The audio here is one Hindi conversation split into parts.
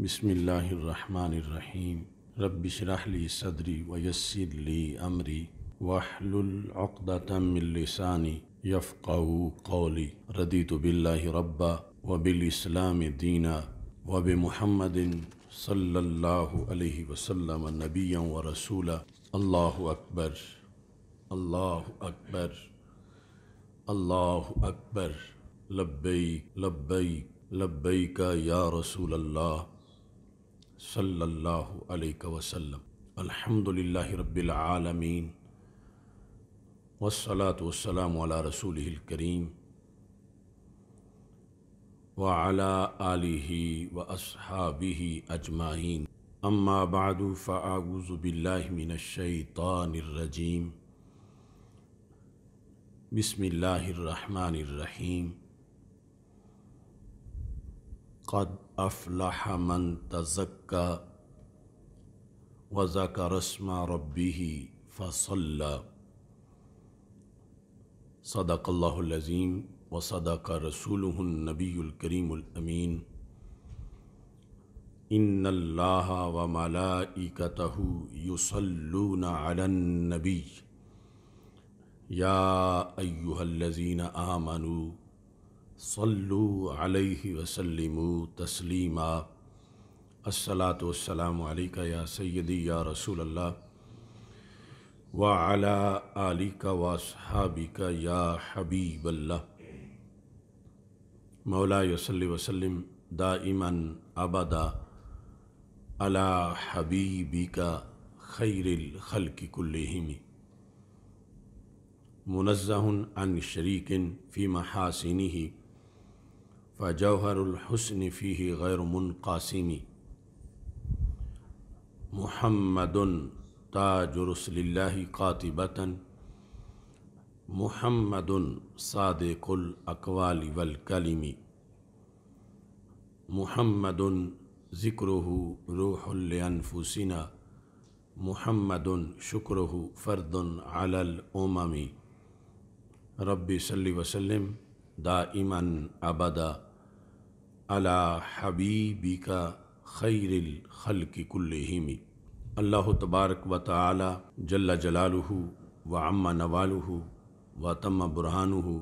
बसमीम रबशरहली सदरी वयसरली अमरी वाहलतमिलसानी यफ़ाऊ कौली रदी तो बिल्ला रब्बा वबिलस्लाम दीना वब महमदिन सल्ला वसलम नबी व रसूला अल्लाह अकबर अल्लाह अकबर अल्लाह अकबर लब्बई लब्बई लब्बई का या रसूल अल्लाह सल्लल्लाहु अलैहि वसल्लम अल्हम्दुलिल्लाहि रब्बिल आलमीन वस्सलात वस्सलाम अला रसूलिल करीम व अला आलिहि व अस्हाबिहि अजमाइन अम्मा बादु फ़ाऊज़ु बिल्लाहि मिनश शैतानिर रजीम बिस्मिल्लाहिर रहमानिर रहीम क़द अफलाह मन तजक्का वज़ा का रस्मा रबी फ़सल सदाकल्लाज़ीम व सदाक रसूल नबीकरीमीन इन अल्लाह व मलाइकतह युसल्लून अलन नबी या अय्युहल्लज़ीन आमनू सल्लु अलैहि वसल्लिम तस्लीमा अस्सलात वसलाम आलिका या सैदी या रसूल अल्लाह व अला आलिका वासहाबिका या हबीबल्ला मौला यसल्ल वसलम इमन आबादा अला हबीबिका खैरिल खल्कि कुल्लिहिमी मुनज़हन अन शरीकिन फ़ी महासिनी فجوهر الحسن فيه غير منقاسم محمد تاج رسل الله قاطبة محمد صادق الأقوال والكلم محمد ذكره روح لأنفسنا محمد شكره فرد على الأمم ربي صلي وسلم دائما أبدا अला हबीबी का खैरिल खल की हिमी अल्लाह तबारक व ताली जल्ला जलालहू व अम्मा नवालहू व तम बुरहानहू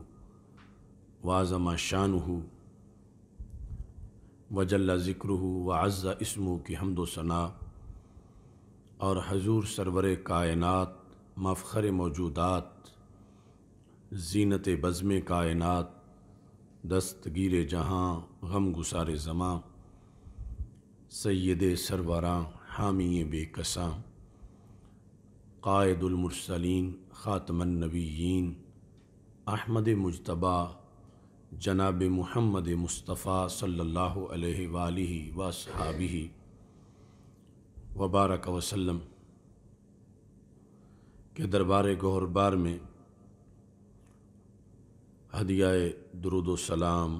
वाज़मा शानहू व जल्ला ज़िक्रहू व अज़्ज़ा इसमू की हमदोसना सना और हजूर सरवर कायनत मफ़र मौजूदात जीनत बज़म कायनत दस्तगीर जहाँ गम गुसार जमां सैद सरवरा हामी बेकसा कायदुलमरसलिन ख़ातमनबीन अहमद मुशतबा जनाब महमद मुस्तफ़ा सल्ला अलैहि वसहाबी वबारक वसलम के दरबार गहरबार में हदियाए सलाम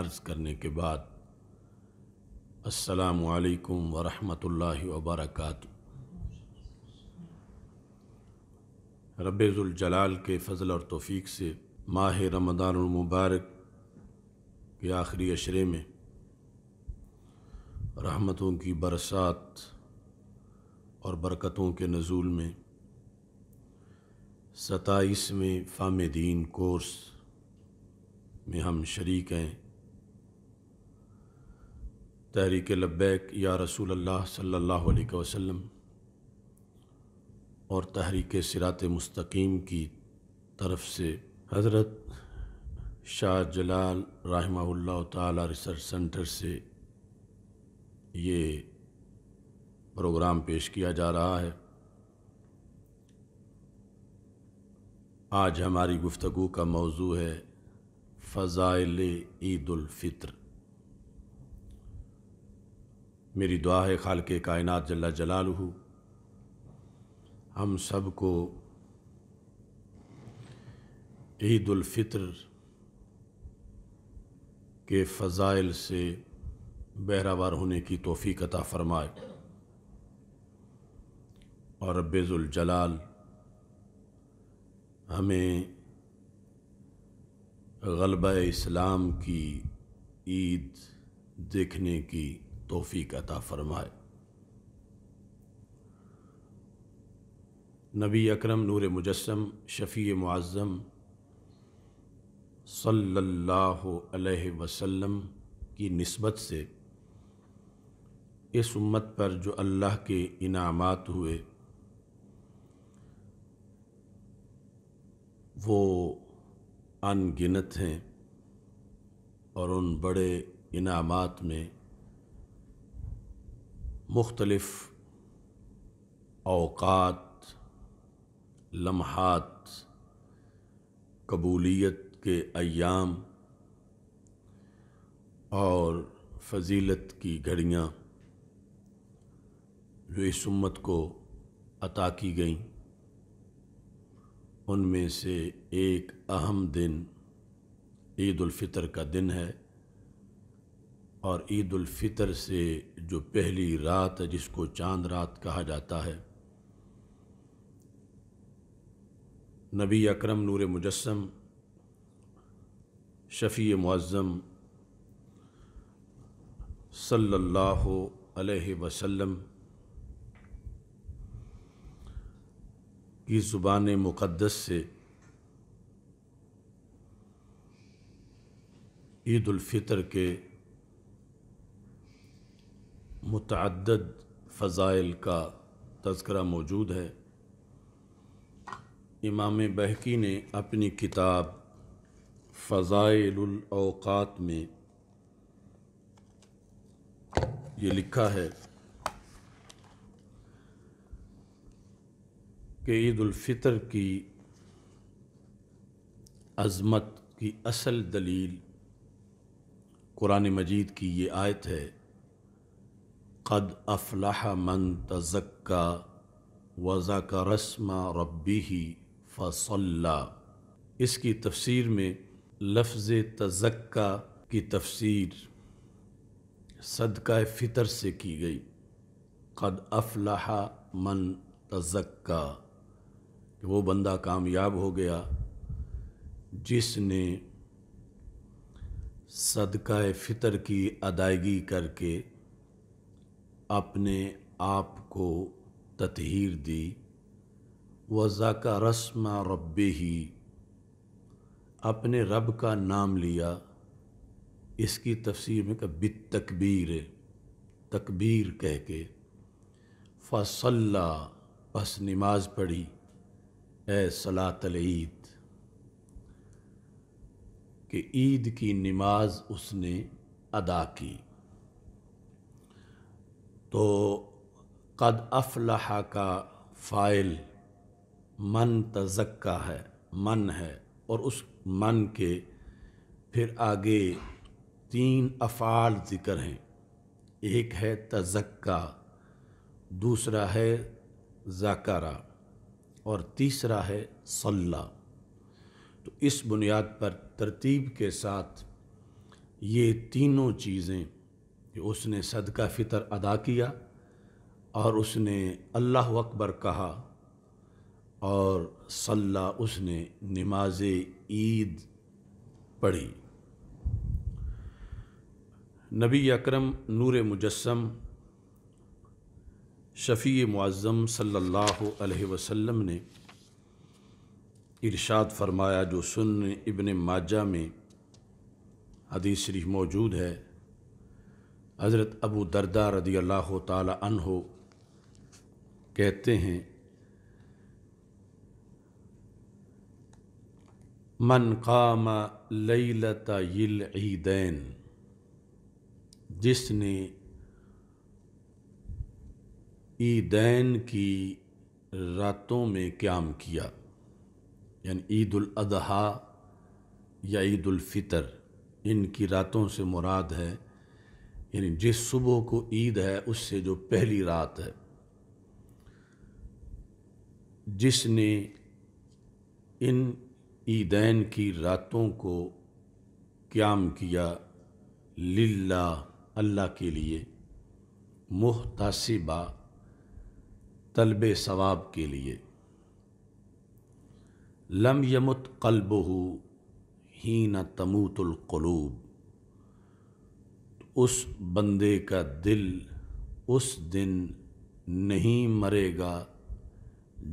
अर्ज़ करने के बाद असलकम वरहमल वबरक जलाल के फ़ल और तोफ़ी से माह रमदानमबारक के आखिरी अशरे में रहमतों की बरसात और बरकतों के नज़ूल में सताईसवें फ़ाम दीन कोर्स में हम शरीक हैं तहरीक लब्बैक या रसूल अल्लाह सल्लल्लाहु अलैहि वसल्लम और तहरीक सिरात मुस्तकीम की तरफ से हज़रत शाह जलाल रहमा ताला रिसर्च सेंटर से ये प्रोग्राम पेश किया जा रहा है आज हमारी गुफ्तु का मौजू है फ़ज़ाइल ईदालफ़ित्र मेरी दुआ है खाल के कायनत जल्ला जलालहू हम सब को ईदालफ़ित्र के फ़ज़ाइल से बहरावार होने की तोफ़ी कता फ़रमाए और रबेज़ुलजलाल हमें गलबा इस्लाम की ईद देखने की तोफ़ी अता फरमाए नबी अकरम नूर मुजस्म शफ़ी मुआज़म सल्लल्लाहु अलैहि वसल्लम की नस्बत से इस उम्मत पर जो अल्लाह के इनामात हुए वो अनगिनत हैं और उन बड़े इनामात में मुख्तलफ़ अवकात लम्हात कबूलियत के अयाम और फजीलत की घड़ियाँ जो इस उम्मत को अता की गईं उनमें से एक अहम दिन ईद फ़ितर का दिन है और ईद फ़ितर से जो पहली रात है जिसको चांद रात कहा जाता है नबी अकरम नूर मुजस्म शफ़ी मुअज़्ज़म सल्लल्लाहु अलैहि वसल्लम की ज़ुबान मुक़दस से ईदालफ़ितर के मतद फ़ज़ाइल का तस्करा मौजूद है इमाम बहकी ने अपनी किताब फ़ज़ाइलौक़ात में ये लिखा है कि ईदालफ़ितर की अज़मत की असल दलील कुरान मजीद की ये आयत है कद अफलाह मन तज़क्का वज़ा का रस्मा रबी ही फसल्ला इसकी तफसीर में लफ्ज़ तज़क्का की तफसीर सदका फ़ितर से की गई कद अफलाह मन तज़क्का कि वो बंदा कामयाब हो गया जिसने सदका फितर की अदायगी करके अपने आप को ततहीर दी वज़ा का रस्म रब ही अपने रब का नाम लिया इसकी तफसीर में कभी तकबीर तकबीर कह के फसल्ला बस नमाज पढ़ी सलातल ईद कि ईद की नमाज उसने अदा की तो कद अफलाहा का फ़ाइल मन तजक्का है मन है और उस मन के फिर आगे तीन अफ़ाल ज़िक्र हैं एक है तजक्का दूसरा है जकारा और तीसरा है सल्ला तो इस बुनियाद पर तरतीब के साथ ये तीनों चीज़ें कि उसने सदका फ़ितर अदा किया और उसने अल्लाह अकबर कहा और सल्ला उसने नमाज ईद पढ़ी नबी अकरम नूर मुजस्म शफ़ी मुआज़म सल्लल्लाहु अलैहि वसल्लम ने इरशाद फरमाया जो सुन इबन माजा में हदीस शरीफ मौजूद है हज़रत अबू दरदा रदी अल्लाह तहो कहते हैं मन काम लता ईल ईदैन जिसने ईदैन की रातों में क्याम किया यानी ईद अजहा या ईद फ़ितर इनकी रातों से मुराद है यानी जिस सुबह को ईद है उससे जो पहली रात है जिसने इन ईदैन की रातों को क्याम किया लिल्ला अल्लाह के लिए मुहतासिबा तलब सवाब के लिए लम यमुत कल्ब ही न कलूब उस बंदे का दिल उस दिन नहीं मरेगा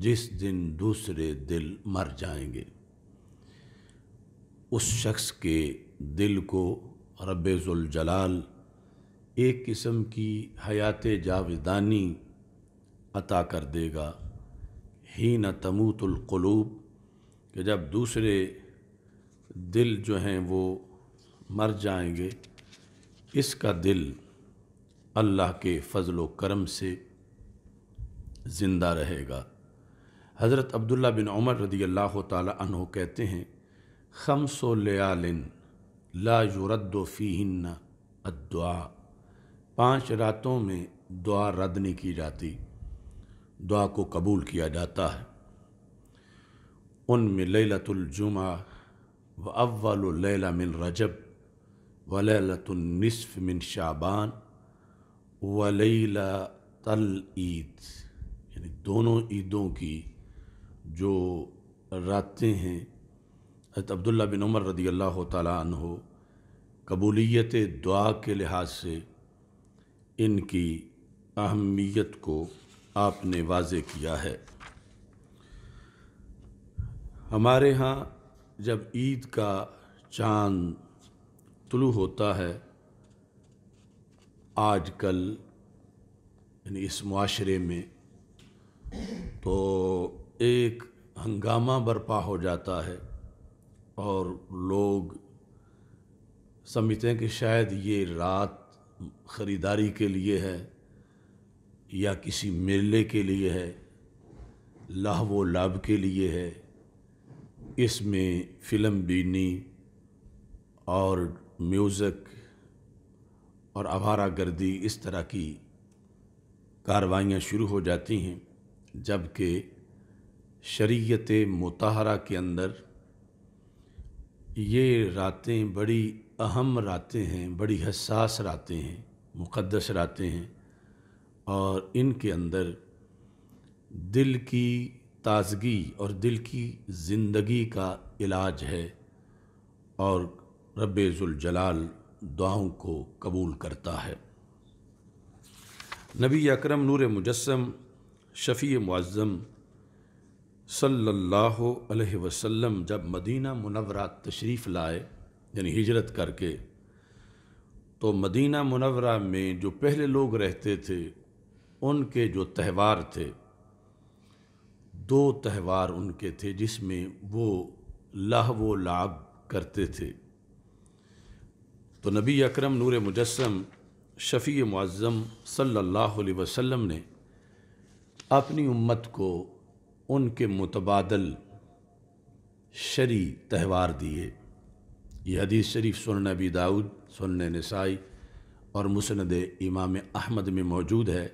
जिस दिन दूसरे दिल मर जाएंगे उस शख्स के दिल को जलाल एक किस्म की हयात जावेदानी अता कर देगा ही न तमूतुल्क़लूब कि जब दूसरे दिल जो हैं वो मर जाएंगे इसका दिल अल्लाह के फ़जल करम से ज़िंदा रहेगा हज़रत अब्दुल्ला बिन उमर रदी अल्लाह तह कहते हैं खमसो लयालिन ला युरद्दोफ़ीन अद्दुआ पाँच रातों में दुआ रद्द नहीं की जाती दुआ को कबूल किया जाता है उनमें लतुलजुमा व अव्वल लैला मिन रजब व लतुलनसफ़ मिन शाबान व लैला तल ईद यानी दोनों ईदों की जो रातें हैं हजरत अब्दुल्ला बिन उमर रदी अल्लाह तहो कबूलियत दुआ के लिहाज से इनकी अहमियत को आपने वाजे किया है हमारे यहाँ जब ईद का चांद तुलु होता है आजकल यानी इस माशरे में तो एक हंगामा बर्पा हो जाता है और लोग समझते हैं कि शायद ये रात ख़रीदारी के लिए है या किसी मेले के लिए है लाह व लाभ के लिए है इसमें फिल्म बीनी और म्यूज़िक और आवारा गर्दी इस तरह की कार्रवाइयाँ शुरू हो जाती हैं जबकि शरीयत मतहरा के अंदर ये रातें बड़ी अहम रातें हैं बड़ी हसास रातें हैं मुक़दस रातें हैं और इनके अंदर दिल की ताजगी और दिल की ज़िंदगी का इलाज है और जलाल दुआओं को कबूल करता है नबी अकरम नूर मुजस्म शफ़ी मुआज़म सल्लल्लाहु अलैहि वसल्लम जब मदीना मुनवरा तशरीफ़ लाए यानी हिजरत करके तो मदीना मुनवरा में जो पहले लोग रहते थे उनके जो त्यौहार थे दो त्यौहार उनके थे जिसमें वो लाह व लाभ करते थे तो नबी अकरम नूर मुजस्म शफ़ी मुआज़म सल्लल्लाहु अलैहि वसल्लम ने अपनी उम्मत को उनके मुतबादल शरी त्यौहार दिए यह हदीस शरीफ सुन नबी दाऊद सुन नसाई और मुसनद इमाम अहमद में मौजूद है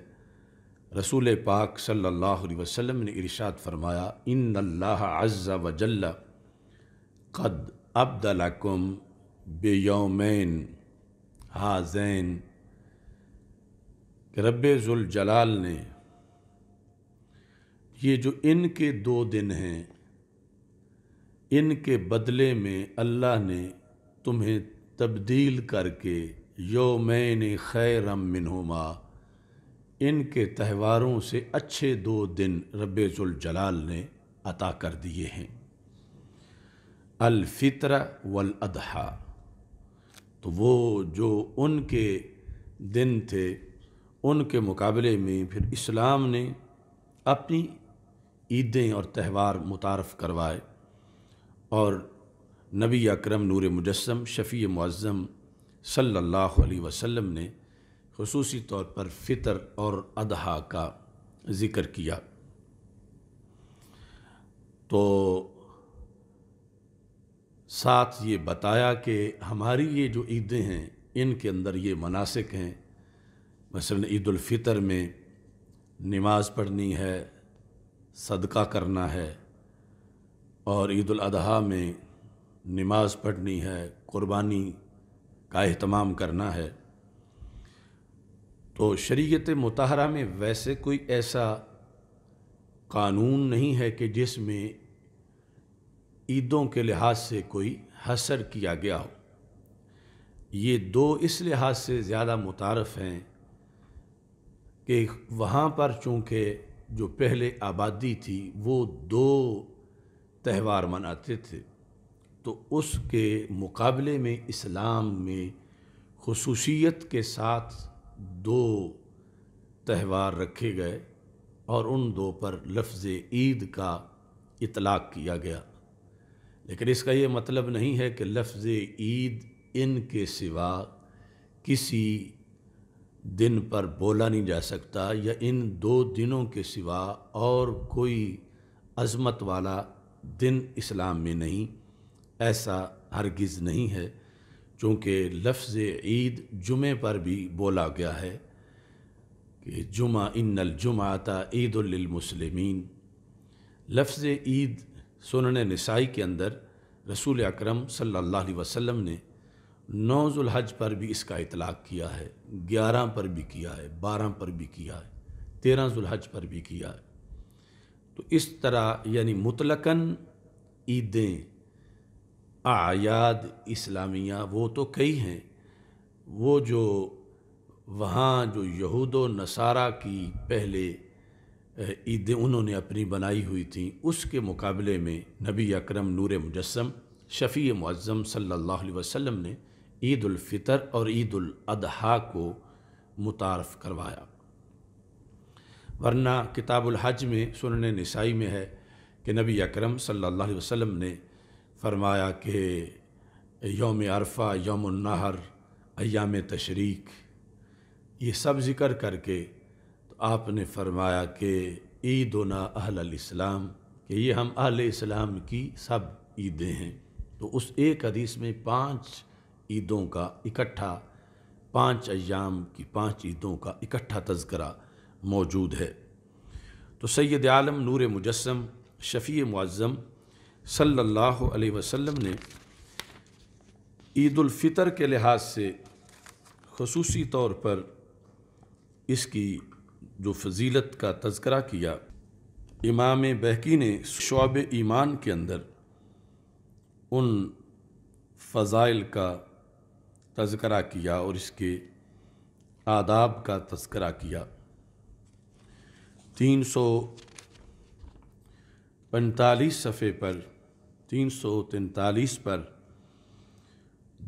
रसूल पाक सल्लल्लाहु अलैहि वसल्लम ने इरशाद फरमाया इन अल्लाह अज़्ज़ा वजल्ला कद अब्दलकुम बेयोमैन हाजैन रब ज़ुलजलाल ने ये जो इनके दो दिन हैं इनके बदले में अल्लाह ने तुम्हें तब्दील करके योमैन खैरम मिनहुमा इनके त्यौहारों से अच्छे दो दिन जलाल ने अता कर दिए हैं अलफ़ित्र वल अदहा तो वो जो उनके दिन थे उनके मुकाबले में फिर इस्लाम ने अपनी ईदें और त्यौहार मुतारफ़ करवाए और नबी अकरम नूर मुजस्म शफ़ी मुज़म सल्लल्लाहु अलैहि वसल्लम ने खसूसी तौर पर फितर और अदहा का ज़िक्र किया तो साथ ये बताया कि हमारी ये जो ईदें हैं इनके अंदर ये मनासिक हैं मसलन फितर में नमाज़ पढ़नी है सदका करना है और ईद अदहा में नमाज़ पढ़नी है क़ुरबानी का अहतमाम करना है तो शरीयत मतहरा में वैसे कोई ऐसा कानून नहीं है कि जिसमें ईदों के लिहाज से कोई हसर किया गया हो ये दो इस लिहाज से ज़्यादा मुतारफ़ हैं कि वहाँ पर चूँकि जो पहले आबादी थी वो दो त्यौहार मनाते थे तो उसके मुकाबले में इस्लाम में खसूसियत के साथ दो त्यौहार रखे गए और उन दो पर लफ्ज़ ईद का इतलाक़ किया गया लेकिन इसका ये मतलब नहीं है कि लफ्ज़ ईद इन के सिवा किसी दिन पर बोला नहीं जा सकता या इन दो दिनों के सिवा और कोई अज़मत वाला दिन इस्लाम में नहीं ऐसा हरगिज़ नहीं है चूँकि लफ्ज़ ईद जुमे पर भी बोला गया है कि जुमा इन आता ईदलमसलम लफ्ज़ ईद सुनन नसाई के अंदर रसूल अक्रम सल्लल्लाहु अलैहि वसल्लम ने नौजुलहज पर भी इसका इतलाक़ किया है ग्यारह पर भी किया है बारह पर भी किया है तेरह जुलहज पर भी किया है तो इस तरह यानी मुतलकन ईदें आयाद इस्लामिया वो तो कई हैं वो जो वहाँ जो यहूद नसारा की पहले ईदें उन्होंने अपनी बनाई हुई थी उसके मुकाबले में नबी अकरम नूर मुजस्म शफ़ी मुज़म सल्लल्लाहु अलैहि वसल्लम ने ईद फ़ितर और ईद अदहा को मुतारफ़ करवाया वरना किताबुल हज में सुनने नसाई में है कि नबी अकरम सल्लल्लाहु अलैहि वसल्लम ने फरमाया कि योम अरफा योम नहर अयाम तशरीक ये सब ज़िक्र करके तो आपने फरमाया कि ना अहल इस्लाम कि ये हम अहल इस्लाम की सब ईदें हैं तो उस एक हदीस में पांच ईदों का इकट्ठा पांच अयाम की पांच ईदों का इकट्ठा तस्करा मौजूद है तो सैद आलम नूर मुजस्म शफ़ी मुआज़म सल्लल्लाहु अलैहि वसल्लम ने फितर के लिहाज से खसूसी तौर पर इसकी जो फजीलत का तस्करा किया इमाम बहकी ने शعب ईमान के अंदर उन फ़ज़ाइल का तस्करा किया और इसके आदाब का तस्करा किया तीन सौ पैंतालीस सफ़े पर तीन सौ तैंतालीस पर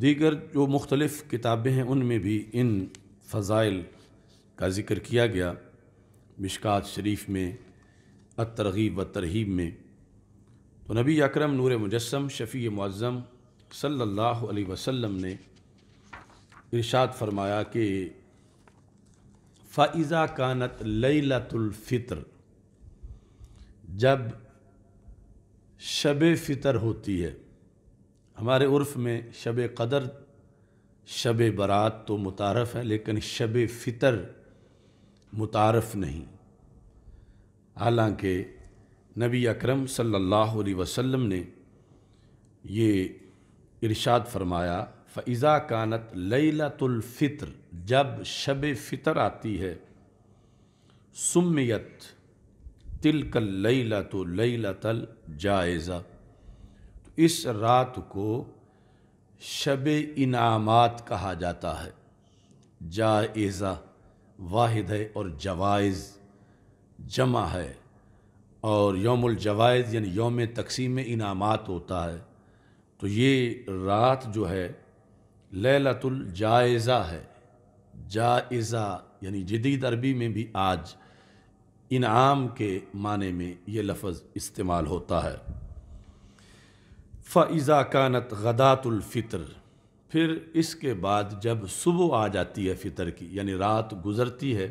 दीगर जो मुख्तलफ़ किताबें हैं उनमें भी इन फ़ाइल का ज़िक्र किया गया मिशकात शरीफ में अ तरगीब व तरहीब में तो नबी अक्रम नूर मुजस्म शफ़ी मुज़म सल्लल्लाहु वसम ने इर्शाद फरमाया कि फ़ाइज़ा कानत लैलतुल्फ़ित्र जब शब फ़ितर होती है हमारे उर्फ़ में शब कदर शब बरात तो मुतारफ़ है लेकिन शब फ़ितर मुतारफ़ नहीं हालांकि नबी अकरम सल्लल्लाहु अलैहि वसल्लम ने ये इरशाद फरमाया फ़ैज़ा कानत लैलतुल्फ़ितर जब शब फ़ितर आती है सुमियत तिलकल ला तो लैला तल जायज़ा तो इस रात को शब इनामात कहा जाता है जायज़ा वाहिद है और जवाइज़ जमा है और यौमुल जवाइज़ यानी योम तकसीम इनामात होता है तो ये रात जो है लैलतुल जायज़ा है जायज़ा यानी जदीद अरबी में भी आज इनाम के माने में ये लफ्ज़ इस्तेमाल होता है फ़ाइज़ा कानत गदातुलफ़ितर फिर इसके बाद जब सुबह आ जाती है फ़ितर की यानी रात गुज़रती है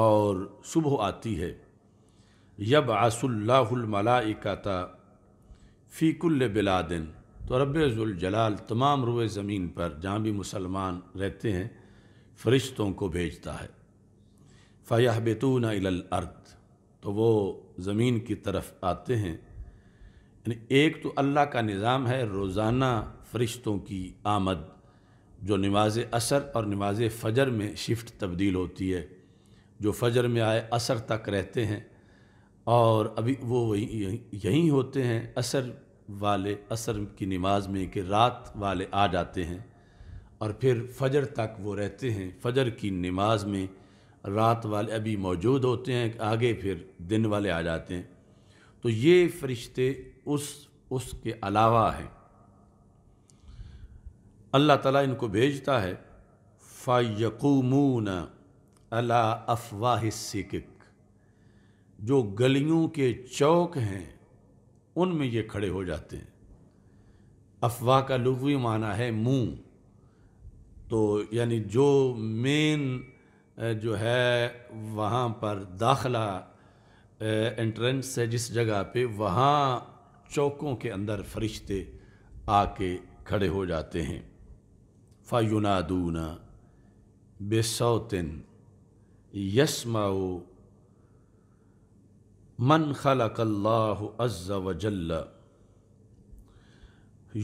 और सुबह आती है यब आसुल्लामलाइकाता फ़ीकुल्ल बिलादिन तो रबाल तमाम रुए ज़मीन पर जहाँ भी मुसलमान रहते हैं फ़रिश्तों को भेजता है फ़याह बेतून अर्द तो वो ज़मीन की तरफ आते हैं यानी एक तो अल्लाह का निज़ाम है रोज़ाना फ़रिश्तों की आमद जो नमाज असर और नमाज फ़जर में शिफ्ट तब्दील होती है जो फ़जर में आए असर तक रहते हैं और अभी वो वहीं यहीं होते हैं असर वाले असर की नमाज में कि रात वाले आ जाते हैं और फिर फजर तक वो रहते हैं फजर की नमाज में रात वाले अभी मौजूद होते हैं आगे फिर दिन वाले आ जाते हैं तो ये फरिश्ते उस उसके अलावा हैं अल्लाह ताला इनको भेजता है फ़ायकूमून अला अफवाह सिकक जो गलियों के चौक हैं उनमें ये खड़े हो जाते हैं अफवाह का लुगवी माना है मुंह तो यानी जो मेन जो है वहाँ पर दाखला एंट्रेंस है जिस जगह पे वहाँ चौकों के अंदर फरिश्ते आके खड़े हो जाते हैं फ़ायुनादूना बेसौतिन यस्माओ मन खलकल्लाहु अज्जा वजल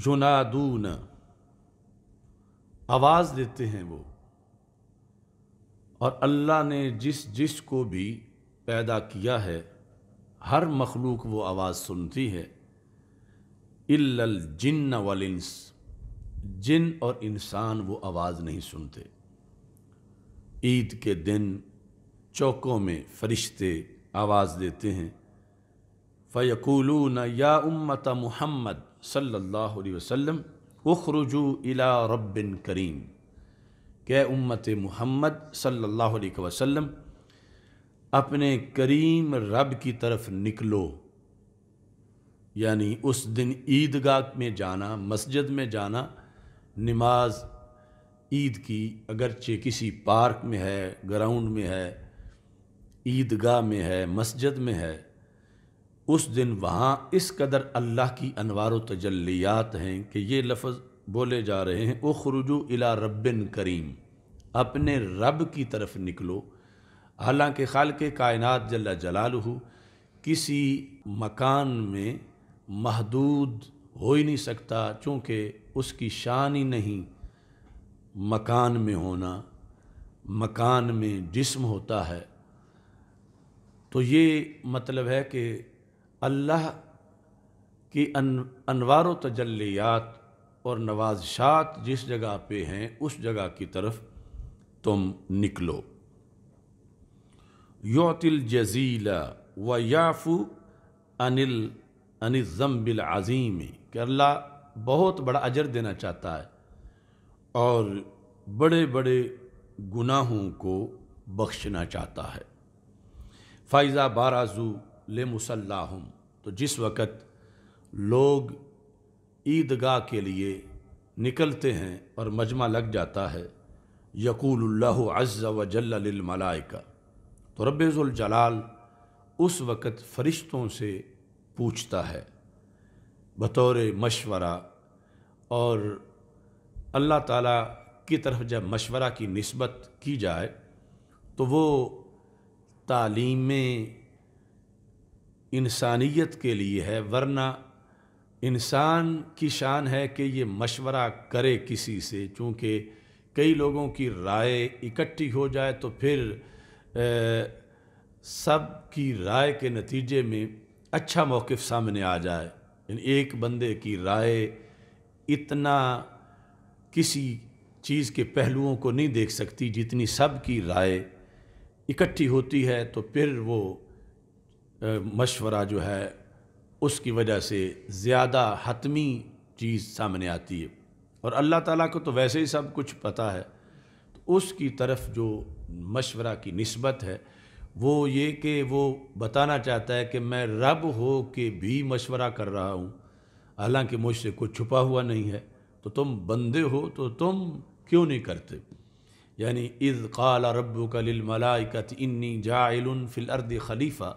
युनादून आवाज़ देते हैं वो और अल्लाह ने जिस जिस को भी पैदा किया है हर मखलूक वो आवाज़ सुनती है इल्लल जिन्न वलिंस जिन और इंसान वो आवाज़ नहीं सुनते ईद के दिन चौकों में फरिश्ते आवाज़ देते हैं फ़यकूलून या उम्मत मुहम्मद सल्लल्लाहु अलैहि वसल्लम उखरुजू इला रब्बिन करीम कि उम्मत मोहम्मद सल्लल्लाहु अलैहि वसल्लम अपने करीम रब की तरफ निकलो यानी उस दिन ईदगाह में जाना मस्जिद में जाना नमाज ईद की अगरचे किसी पार्क में है ग्राउंड में है ईदगाह में है मस्जिद में है उस दिन वहाँ इस कदर अल्लाह की अनवार तजलियात हैं कि ये लफ्ज़ बोले जा रहे हैं खुरुजू इला रब्बिन करीम अपने रब की तरफ निकलो हालांकि खाल के कायनत जल्ला जलाल किसी मकान में महदूद हो ही नहीं सकता चूँकि उसकी शान ही नहीं मकान में होना मकान में जिस्म होता है तो ये मतलब है कि अल्लाह की अन अनवार तजलियात और नवाजशात जिस जगह पे हैं उस जगह की तरफ तुम निकलो योतिल जजीला व याफू अनिल अनिज़म बिल अज़ीम कि अल्लाह बहुत बड़ा अजर देना चाहता है और बड़े बड़े गुनाहों को बख्शना चाहता है फ़ाइज़ा बाराजू ले मुसल्लाहम तो जिस वक़्त लोग ईदगाह के लिए निकलते हैं और मजमा लग जाता है यकूल्ला अज़ वजलमलाइका तो जलाल उस वक़्त फ़रिश्तों से पूछता है बतौर मशवरा और अल्लाह ताला की तरफ जब मशवरा की नस्बत की जाए तो वो तालीम इंसानियत के लिए है वरना इंसान की शान है कि ये मशवरा करे किसी से चूँकि कई लोगों की राय इकट्ठी हो जाए तो फिर ए, सब की राय के नतीजे में अच्छा मौक़ सामने आ जाए एक बंदे की राय इतना किसी चीज़ के पहलुओं को नहीं देख सकती जितनी सब की राय इकट्ठी होती है तो फिर वो मशवरा जो है उसकी वजह से ज़्यादा हतमी चीज़ सामने आती है और अल्लाह ताला को तो वैसे ही सब कुछ पता है तो उसकी तरफ जो मशवरा की नस्बत है वो ये कि वो बताना चाहता है कि मैं रब हो के भी मशवरा कर रहा हूँ हालांकि मुझसे कुछ छुपा हुआ नहीं है तो तुम बंदे हो तो तुम क्यों नहीं करते यानी इज़ काला रब का लिल मलाइकत इन्नी जा फ़िल अर्द खलीफ़ा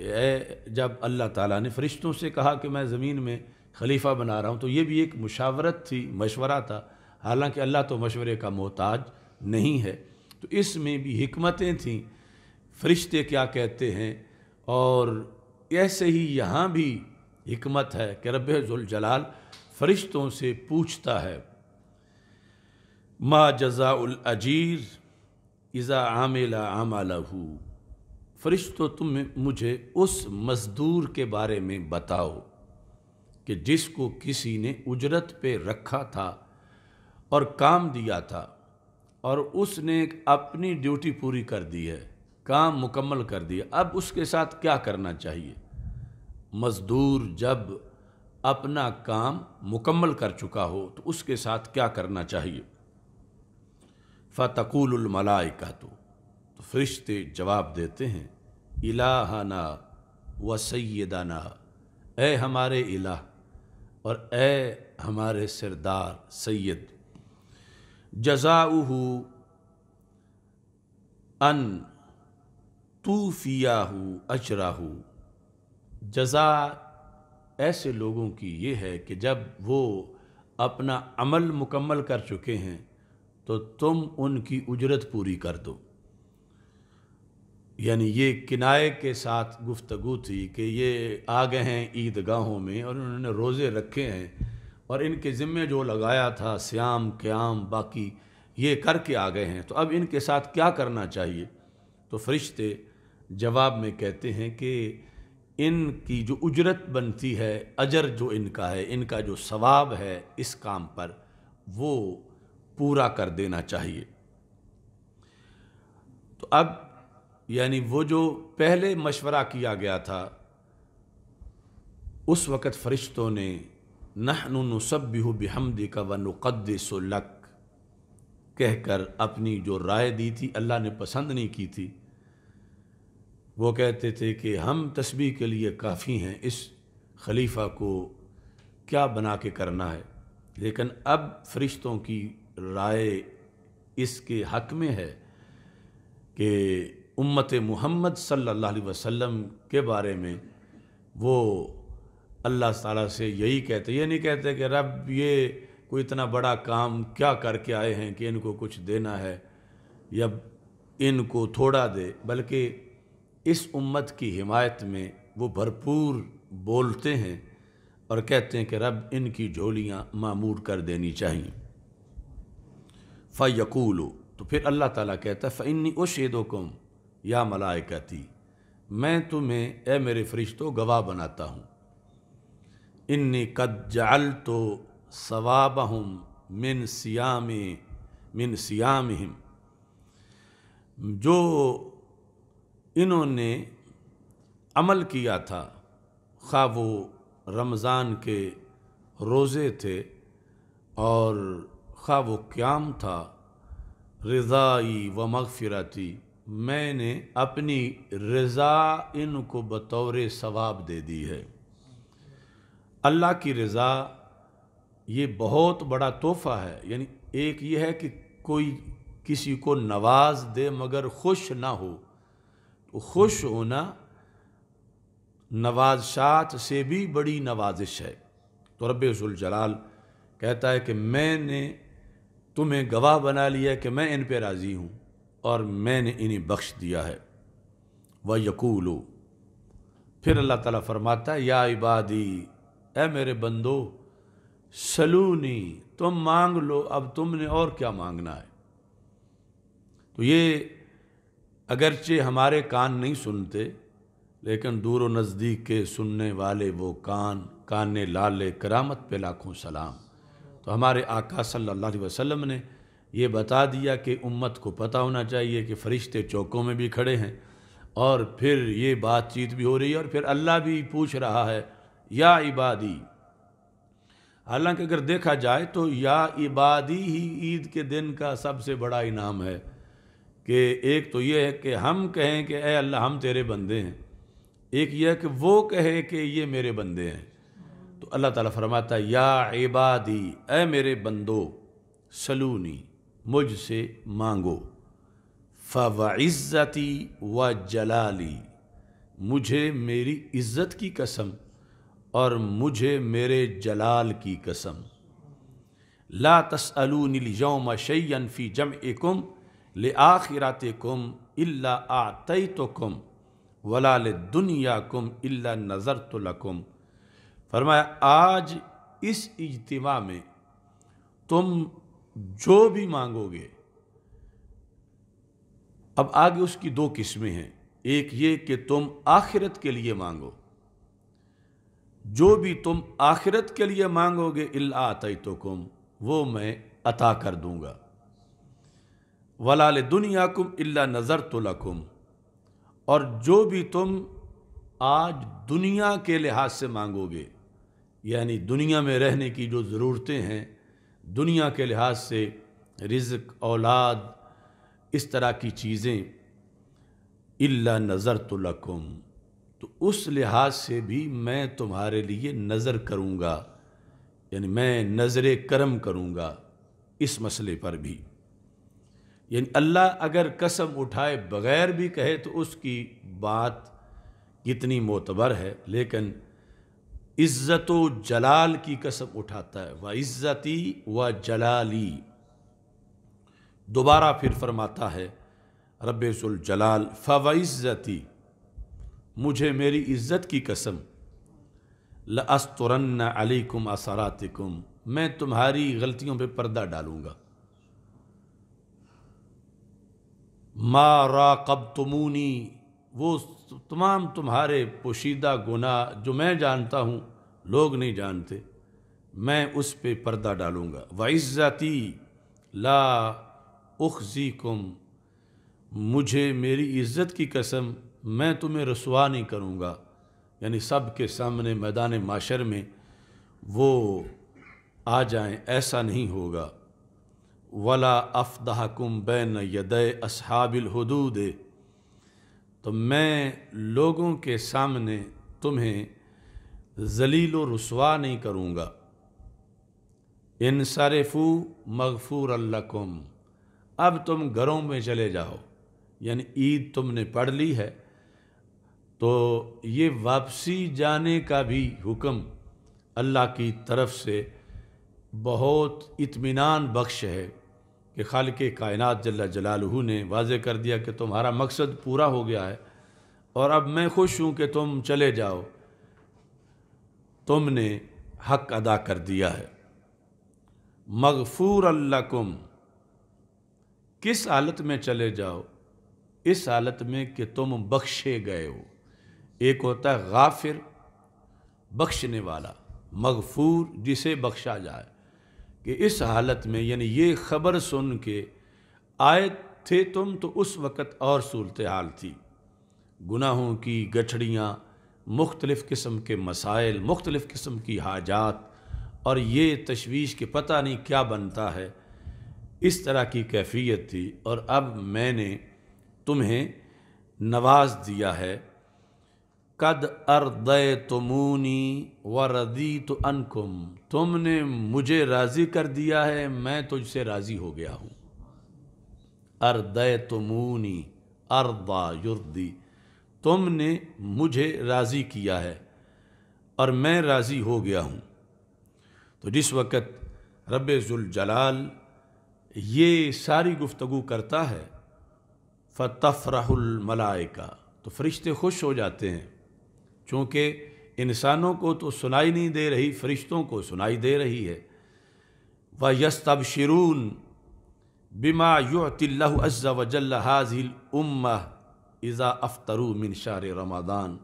कि जब अल्लाह ताला ने फ़रिश्तों से कहा कि मैं ज़मीन में खलीफा बना रहा हूँ तो ये भी एक मुशावरत थी मशवरा था हालांकि अल्लाह तो मशवरे का मोहताज नहीं है तो इसमें भी हमतें थीं फरिश्ते क्या कहते हैं और ऐसे ही यहाँ भी हमत है कि जलाल फरिश्तों से पूछता है मा जजाउल अजीज़ इज़ा आमिला आमा लहू फरिश्तो तुम मुझे उस मज़दूर के बारे में बताओ कि जिसको किसी ने उजरत पे रखा था और काम दिया था और उसने अपनी ड्यूटी पूरी कर दी है काम मुकम्मल कर दिया अब उसके साथ क्या करना चाहिए मज़दूर जब अपना काम मुकम्मल कर चुका हो तो उसके साथ क्या करना चाहिए फ़तकूलमलाइका तो तो फरिश्ते जवाब देते हैं इलाहाना व सैदाना ए हमारे इलाह और ए हमारे सरदार सैद जजाऊ अन तूफियाहू अचराहू जजा ऐसे लोगों की ये है कि जब वो अपना अमल मुकम्मल कर चुके हैं तो तुम उनकी उजरत पूरी कर दो यानी ये किनाए के साथ गुफ्तगु थी कि ये आ गए हैं ईदगाहों में और उन्होंने रोज़े रखे हैं और इनके ज़िम्मे जो लगाया था श्याम क्याम बाकी ये करके आ गए हैं तो अब इनके साथ क्या करना चाहिए तो फरिश्ते जवाब में कहते हैं कि इनकी जो उजरत बनती है अजर जो इनका है इनका जो सवाब है इस काम पर वो पूरा कर देना चाहिए तो अब यानी वो जो पहले मशवरा किया गया था उस वक़्त फ़रिश्तों ने नहनुसबिहु बिहमदी का व लक कहकर अपनी जो राय दी थी अल्लाह ने पसंद नहीं की थी वो कहते थे कि हम तस्बी के लिए काफ़ी हैं इस खलीफा को क्या बना के करना है लेकिन अब फरिश्तों की राय इसके हक में है कि उम्मत मोहम्मद सल्लल्लाहु अलैहि वसल्लम के बारे में वो अल्लाह ताला से यही कहते ये नहीं कहते कि रब ये कोई इतना बड़ा काम क्या करके आए हैं कि इनको कुछ देना है या इनको थोड़ा दे बल्कि इस उम्मत की हिमायत में वो भरपूर बोलते हैं और कहते हैं कि रब इनकी झोलियाँ मामूर कर देनी चाहिए यकूलो तो फिर अल्लाह ताला कहता है फ़िन्नी उशेदो कुम या मलाइकती मैं तुम्हें ए मेरे फरिश्तों गवाह बनाता हूँ इन्नी कज्जाल तो सवाब हम मिन सियाम मिन सियाम हिम जो इन्होंने अमल किया था खा वो रमज़ान के रोज़े थे और खा वो क्याम था रज़ाई व मगफ़िरती मैंने अपनी रज़ा इनको बतौर सवाब दे दी है अल्लाह की रज़ा ये बहुत बड़ा तोहफ़ा है यानी एक ये है कि कोई किसी को नवाज दे मगर खुश ना हो तो खुश होना नवाजात से भी बड़ी नवाजिश है तो रब जलाल कहता है कि मैंने तुम्हें गवाह बना लिया कि मैं इन पे राज़ी हूँ और मैंने इन्हें बख्श दिया है व यकूलो फिर अल्लाह ताला फरमाता है या इबादी ए मेरे बंदो सलूनी तुम मांग लो अब तुमने और क्या मांगना है तो ये अगरचे हमारे कान नहीं सुनते लेकिन दूर नज़दीक के सुनने वाले वो कान कान लाले करामत पे लाखों सलाम तो हमारे आका सल्लल्लाहु अलैहि वसल्लम ने ये बता दिया कि उम्मत को पता होना चाहिए कि फ़रिश्ते चौकों में भी खड़े हैं और फिर ये बातचीत भी हो रही है और फिर अल्लाह भी पूछ रहा है या इबादी हालांकि अगर देखा जाए तो या इबादी ही ईद के दिन का सबसे बड़ा इनाम है कि एक तो ये है कि हम कहें कि ए अल्लाह हम तेरे बंदे हैं एक यह कि वो कहे कि ये मेरे बंदे हैं तो अल्लाह ताला फरमाता या इबादी ए मेरे बंदो सलूनी मुझसे मांगो फ़वाज़ती व जलाली मुझे मेरी इज़्ज़त की कसम और मुझे मेरे जलाल की कसम ला तसअलूनिल यौम शैन फ़ी जम कुम ले आखिरत कुम आतई तो कुम वला दुनिया कुम अल्ला नज़र तो लकुम फरमाया आज इस इजतवा में तुम जो भी मांगोगे अब आगे उसकी दो किस्में हैं एक ये कि तुम आखिरत के लिए मांगो जो भी तुम आखिरत के लिए मांगोगे इल्ला तो कुम वो मैं अता कर दूंगा वलाल दुनिया कुम इल्ला नज़र तो लकुम और जो भी तुम आज दुनिया के लिहाज से मांगोगे यानी दुनिया में रहने की जो ज़रूरतें हैं दुनिया के लिहाज से रिज़ औलाद इस तरह की चीज़ें इल्ला नज़र तो लकुम तो उस लिहाज से भी मैं तुम्हारे लिए नज़र करूँगा यानी मैं नज़र करम करूँगा इस मसले पर भी यानी अल्लाह अगर कसम उठाए बग़ैर भी कहे तो उसकी बात कितनी मोतबर है लेकिन इज्जत जलाल की कसम उठाता है व इज्जती व जलाली दोबारा फिर फरमाता है रब्बुल जलाल फवाइज्जती मुझे मेरी इज़्ज़त की कसम लस्तरन अलैकुम असरातिकुम मैं तुम्हारी गलतियों पे पर्दा डालूंगा मा राकब तुमूनी वो तो तमाम तुम्हारे पोशीदा गुना जो मैं जानता हूँ लोग नहीं जानते मैं उस पे पर्दा डालूँगा वाइज़ाती ला उखी कुम मुझे मेरी इज़्ज़त की कसम मैं तुम्हें रसुआ नहीं करूँगा यानी सब के सामने मैदान माशर में वो आ जाए ऐसा नहीं होगा वला अफदाकुम बैन यदय असहाबिल हदूद तो मैं लोगों के सामने तुम्हें जलील व रसवा नहीं करूँगा इन सरफू मगफूर अल्लाकुम अब तुम घरों में चले जाओ यानी ईद तुमने पढ़ ली है तो ये वापसी जाने का भी हुक्म अल्लाह की तरफ से बहुत इत्मीनान बख्श है कि खाल के कायनत जल्ला जलालहू ने वाज कर दिया कि तुम्हारा मकसद पूरा हो गया है और अब मैं खुश हूँ कि तुम चले जाओ तुमने हक अदा कर दिया है मगफूर अल्लाकुम किस हालत में चले जाओ इस हालत में कि तुम बख्शे गए हो एक होता है गाफिर बख्शने वाला मगफूर जिसे बख्शा जाए कि इस हालत में यानी ये खबर सुन के आए थे तुम तो उस वक़्त और सूरत हाल थी गुनाहों की गठड़ियाँ मुख्तलिफ़ किस्म के मसाइल मुख्तलिफ़ किस्म की हाजात और ये तशवीश के पता नहीं क्या बनता है इस तरह की कैफियत थी और अब मैंने तुम्हें नवाज दिया है कद अरद तुमूनी वरदी तो अनकुम तुमने मुझे राज़ी कर दिया है मैं तुझसे राज़ी हो गया हूँ अरदय तुमूनी अर्दा युर्दी तुमने मुझे राज़ी किया है और मैं राज़ी हो गया हूँ तो जिस वक़्त रब जलाल ये सारी गुफ्तगु करता है का तो फरिश्ते खुश हो जाते हैं चूँकि इंसानों को तो सुनाई नहीं दे रही फरिश्तों को सुनाई दे रही है व यस्तब शरून बिमा युतिल्ला अज्जा वजल हाजिल उम्मा इज़ा अफ्तरू मिन शार रमादान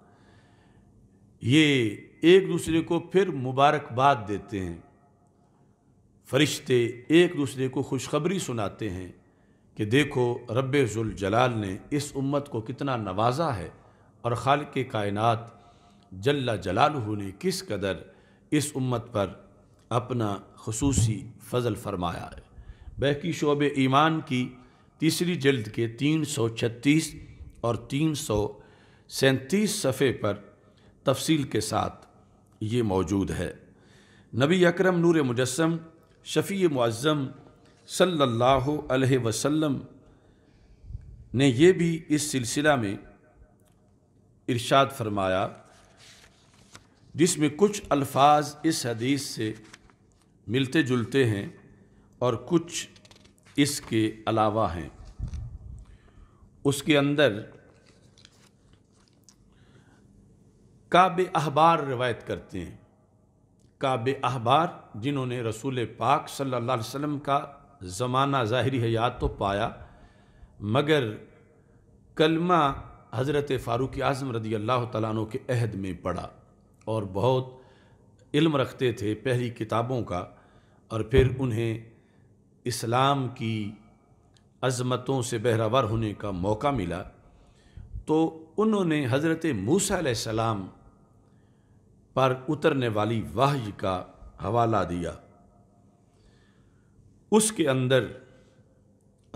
ये एक दूसरे को फिर मुबारकबाद देते हैं फरिश्ते एक दूसरे को खुशखबरी सुनाते हैं कि देखो जुल जलाल ने इस उम्मत को कितना नवाजा है और खाल के कायनात जल्ला जलालहू ने किस कदर इस उम्मत पर अपना खसूसी फ़जल फरमाया है बहकी शोब ईमान की तीसरी जल्द के तीन सौ छत्तीस और तीन सौ सैंतीस सफ़े पर तफसील के साथ ये मौजूद है नबी अकरम नूर मुजस्म शफ़ी मुआज़म सल्लल्लाहु अलैहि वसल्लम ने यह भी इस सिलसिला में इरशाद फरमाया जिसमें कुछ अल्फाज इस हदीस से मिलते जुलते हैं और कुछ इसके अलावा हैं उसके अंदर काब अहबार रिवायत करते हैं काब अहबार जिन्होंने रसूल पाक सल्लल्लाहु अलैहि वसल्लम का ज़माना ज़ाहरी हयात तो पाया मगर कलमा हज़रत फ़ारूक आज़म रदी अल्लाह तहद में पड़ा और बहुत इल्म रखते थे पहली किताबों का और फिर उन्हें इस्लाम की अज़मतों से बहरावर होने का मौका मिला तो उन्होंने हज़रत मूसा सलाम पर उतरने वाली वाह्य का हवाला दिया उसके अंदर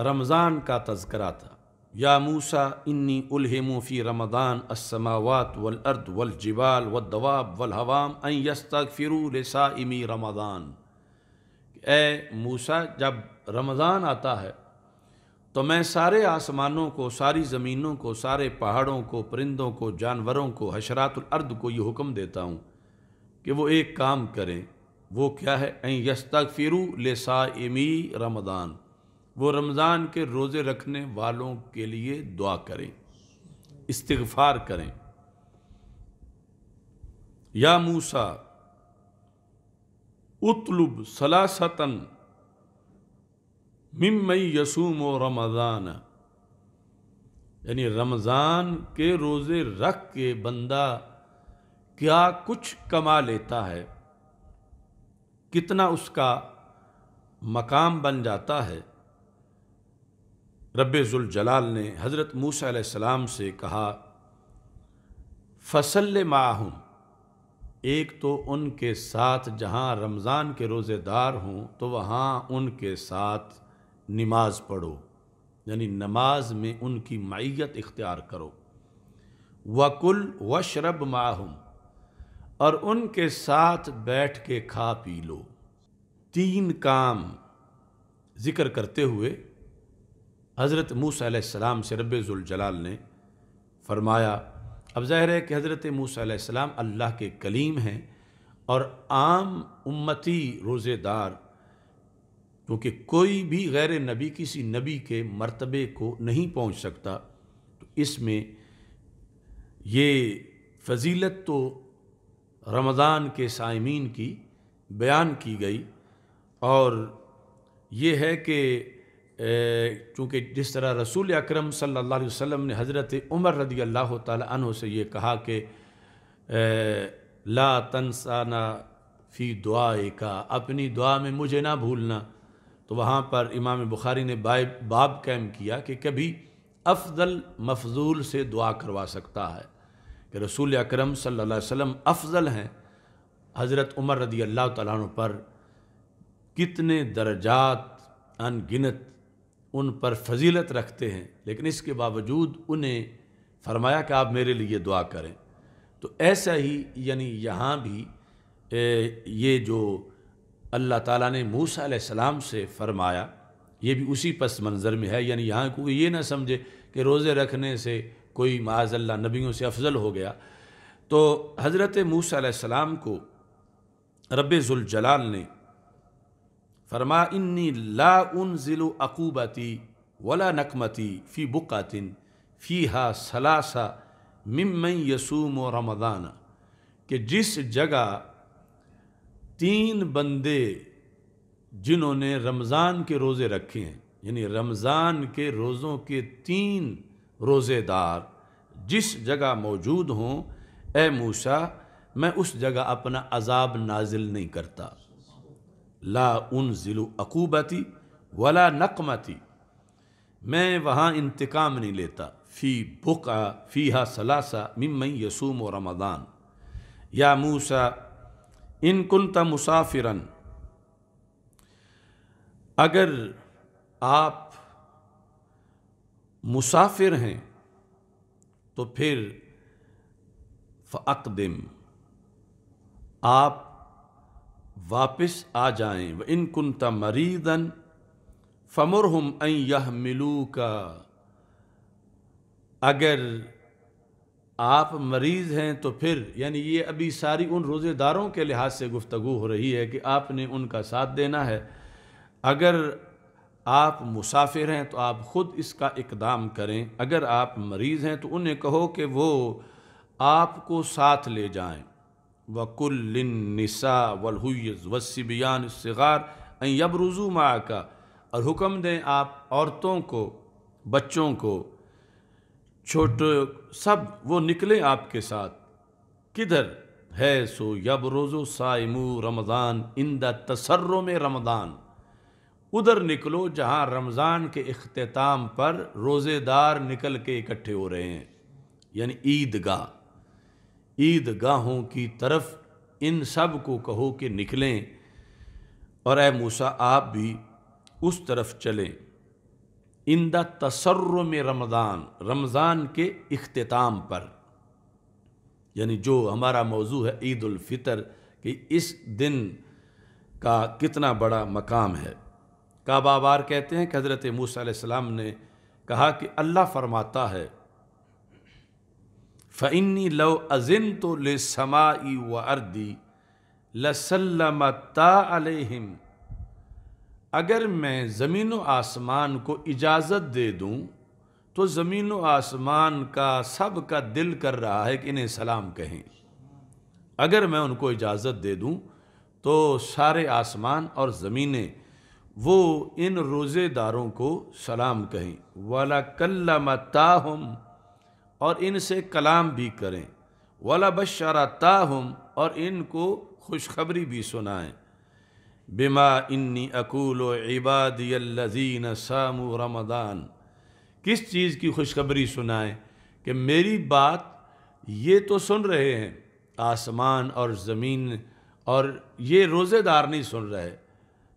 रमज़ान का तस्करा था या मूसा इन्नी उलहमूफ़ी रमदान असमावत वल अर्द वल जिबाल व दवाब वल हवाम अन यस्तक फिरूसा इमी रमदान ए मूसा जब रमज़ान आता है तो मैं सारे आसमानों को सारी ज़मीनों को सारे पहाड़ों को परिंदों को जानवरों को हशरातुलर्द को ये हुक्म देता हूँ कि वो एक काम करें वो क्या है अं यस्तक फिरू ले इमी रमदान वो रमज़ान के रोज़े रखने वालों के लिए दुआ करें इस्तफार करें या मूसा उतलुब सलासतन मिमई यसूम और रमज़ान यानी रमज़ान के रोज़े रख के बंदा क्या कुछ कमा लेता है कितना उसका मकाम बन जाता है जलाल ने हज़रत मूसम से कहा फसल माहूँ एक तो उनके साथ जहाँ रमज़ान के रोज़ेदार हों तो वहाँ उनके साथ नमाज पढ़ो यानी नमाज में उनकी मैत इख्तियार करो वकुल व शरब माहूँ और उनके साथ बैठ के खा पी लो तीन काम ज़िक्र करते हुए हज़रत मूसम से रबाम ने फरमाया अब ज़ाहिर है कि हज़रत मूसम अल्लाह के कलीम हैं और आम उम्मती रोज़ेदार क्योंकि कोई भी गैर नबी किसी नबी के मरतबे को नहीं पहुँच सकता तो इसमें ये फजीलत तो रमज़ान के सामीन की बयान की गई और ये है कि चूँकि जिस तरह रसूल अक्रम सल्लल्लाहु ने हज़रत उमर रदी अल्लाह तन से ये कहा कि ला तनसाना फ़ी दुआ का अपनी दुआ में मुझे ना भूलना तो वहाँ पर इमाम बुखारी ने बाय बाब कैम किया कि कभी अफजल मफजूल से दुआ करवा सकता है कि रसूल अक्रम सल्लल्लाहु अफजल हैं हज़रत उमर रदी अल्लाह तु पर कितने दर्जात अनगिनत उन पर फजीलत रखते हैं लेकिन इसके बावजूद उन्हें फरमाया कि आप मेरे लिए दुआ करें तो ऐसा ही यानी यहाँ भी ए, ये जो अल्लाह ताला ने मूसा सलाम से फरमाया ये भी उसी पस मंज़र में है यानी यहाँ कोई ये ना समझे कि रोज़े रखने से कोई माजल्ला नबियों से अफजल हो गया तो हज़रत मूसा सलाम को रब जुलजलाल ने फरमा इन्नी ला उन अकूबती वला नकमती फ़ी बुकातिन फ़ी हा सलासा मिमई यसूम व रमदान कि जिस जगह तीन बंदे जिन्होंने रमज़ान के रोज़े रखे हैं यानी रमज़ान के रोज़ों के तीन रोज़ेदार जिस जगह मौजूद हों ए मूसा मैं उस जगह अपना अजाब नाजिल नहीं करता ला उन ज़िलु अकूबती वला नकमती मैं वहाँ इंतकाम नहीं लेता फ़ी बुका हा सलासा मिमई यसूम और रमदान या मूसा इन कुन मुसाफिरन अगर आप मुसाफिर हैं तो फिर फ़तदिम आप वापस आ जाएं व इन त मरीदन फ़मुर हम यह मिलू का अगर आप मरीज़ हैं तो फिर यानी ये अभी सारी उन रोज़ेदारों के लिहाज से गुफ्तगु हो रही है कि आपने उनका साथ देना है अगर आप मुसाफिर हैं तो आप ख़ुद इसका इकदाम करें अगर आप मरीज़ हैं तो उन्हें कहो कि वो आपको साथ ले जाएं वकुल्लिनसा वलहुज वसिबियान सिगार रुज़ू माँ का और हुक्म दें आप औरतों को बच्चों को छोटे सब वो निकले आपके साथ किधर है सो यब रोज़ो साइमू रमज़ान इन द तसर्रों में रमज़ान उधर निकलो जहाँ रमज़ान के अख्ताम पर रोज़ेदार निकल के इकट्ठे हो रहे हैं यानी ईदगाह ईदगाहों की तरफ इन सब को कहो कि निकलें और ए मूसा आप भी उस तरफ चलें इन द तसर में रमज़ान रमज़ान के अख्ताम पर यानी जो हमारा मौजू है ईद फितर कि इस दिन का कितना बड़ा मकाम है काबावार कहते हैं कि हज़रत सलाम ने कहा कि अल्लाह फरमाता है फ़ैनी लो अजिन तो ले समाई व अर्दी लसलमता अगर मैं ज़मीन व आसमान को इजाज़त दे दूँ तो ज़मीन व आसमान का सब का दिल कर रहा है कि इन्हें सलाम कहें अगर मैं उनको इजाज़त दे दूँ तो सारे आसमान और ज़मीनें वो इन रोज़ेदारों को सलाम कहें वाला कल्ला मता और इनसे कलाम भी करें वाला बशारा हम और इनको खुशखबरी भी सुनाएं बिमा इन्नी अकूल इबादीन साम रमदान किस चीज़ की खुशखबरी सुनाएं कि मेरी बात ये तो सुन रहे हैं आसमान और ज़मीन और ये रोज़ेदार नहीं सुन रहे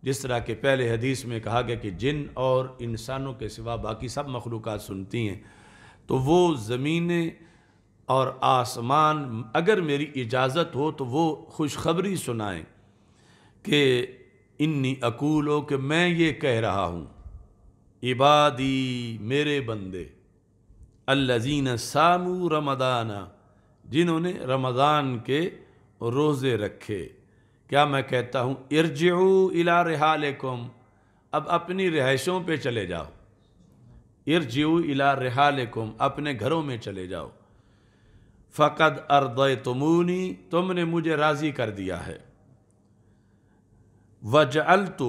जिस तरह के पहले हदीस में कहा गया कि जिन और इंसानों के सिवा बाकी सब मखलूक सुनती हैं तो वो ज़मीने और आसमान अगर मेरी इजाज़त हो तो वो खुशखबरी सुनाएं कि इन्नी अकूल हो कि मैं ये कह रहा हूँ इबादी मेरे बंदे अल्लाजीन सामू रमदाना जिन्होंने रमज़ान के रोज़े रखे क्या मैं कहता हूँ इर्जू इला रिहालकुम अब अपनी रिहाइशों पे चले जाओ इरजू इला रिहालकुम अपने घरों में चले जाओ फ़कद अरद तुमूनी तुमने मुझे राज़ी कर दिया है वज अल तो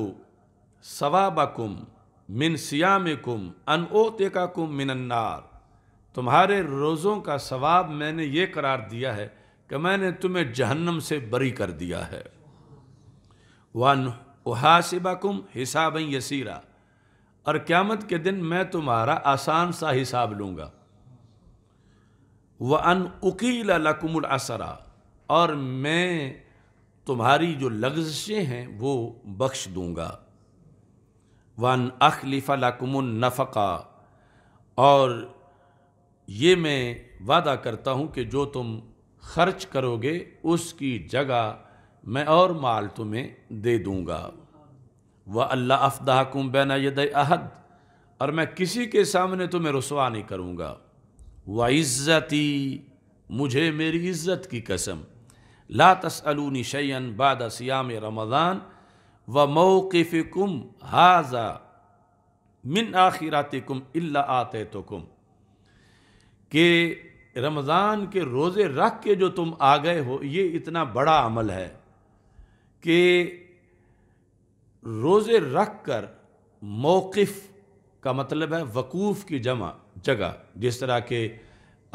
सवाबकुम मिन सियामकुम अन ओतेका कुम मिनन्नार तुम्हारे रोज़ों का सवाब मैंने ये करार दिया है कि मैंने तुम्हें जहन्नम से बरी कर दिया है वन उहासिबकुम हिसाब यसीरा और क़्यामत के दिन मैं तुम्हारा आसान सा हिसाब लूँगा व अन उकील लकुमुल असरा और मैं तुम्हारी जो लग्जशें हैं वो बख्श दूँगा वन अखलीफ़ा लकुमुल नफका और ये मैं वादा करता हूँ कि जो तुम खर्च करोगे उसकी जगह मैं और माल तुम्हें दे दूँगा व अल्लाह अफदाकुम बैन यद अहद और मैं किसी के सामने तुम्हें रसवा नहीं करूँगा व इज़्ज़ती मुझे मेरी इज़्ज़त की कसम ला तसअलूनी शैन बाद सियाम रमज़ान व मौक़ुम हाजा मिन आखिरातिकुम इल्ला आते तो कुम कि रमज़ान के रोज़े रख के जो तुम आ गए हो ये इतना बड़ा अमल है कि रोज़े रख कर मौक़ का मतलब है वकूफ़ की जमा जगह जिस तरह के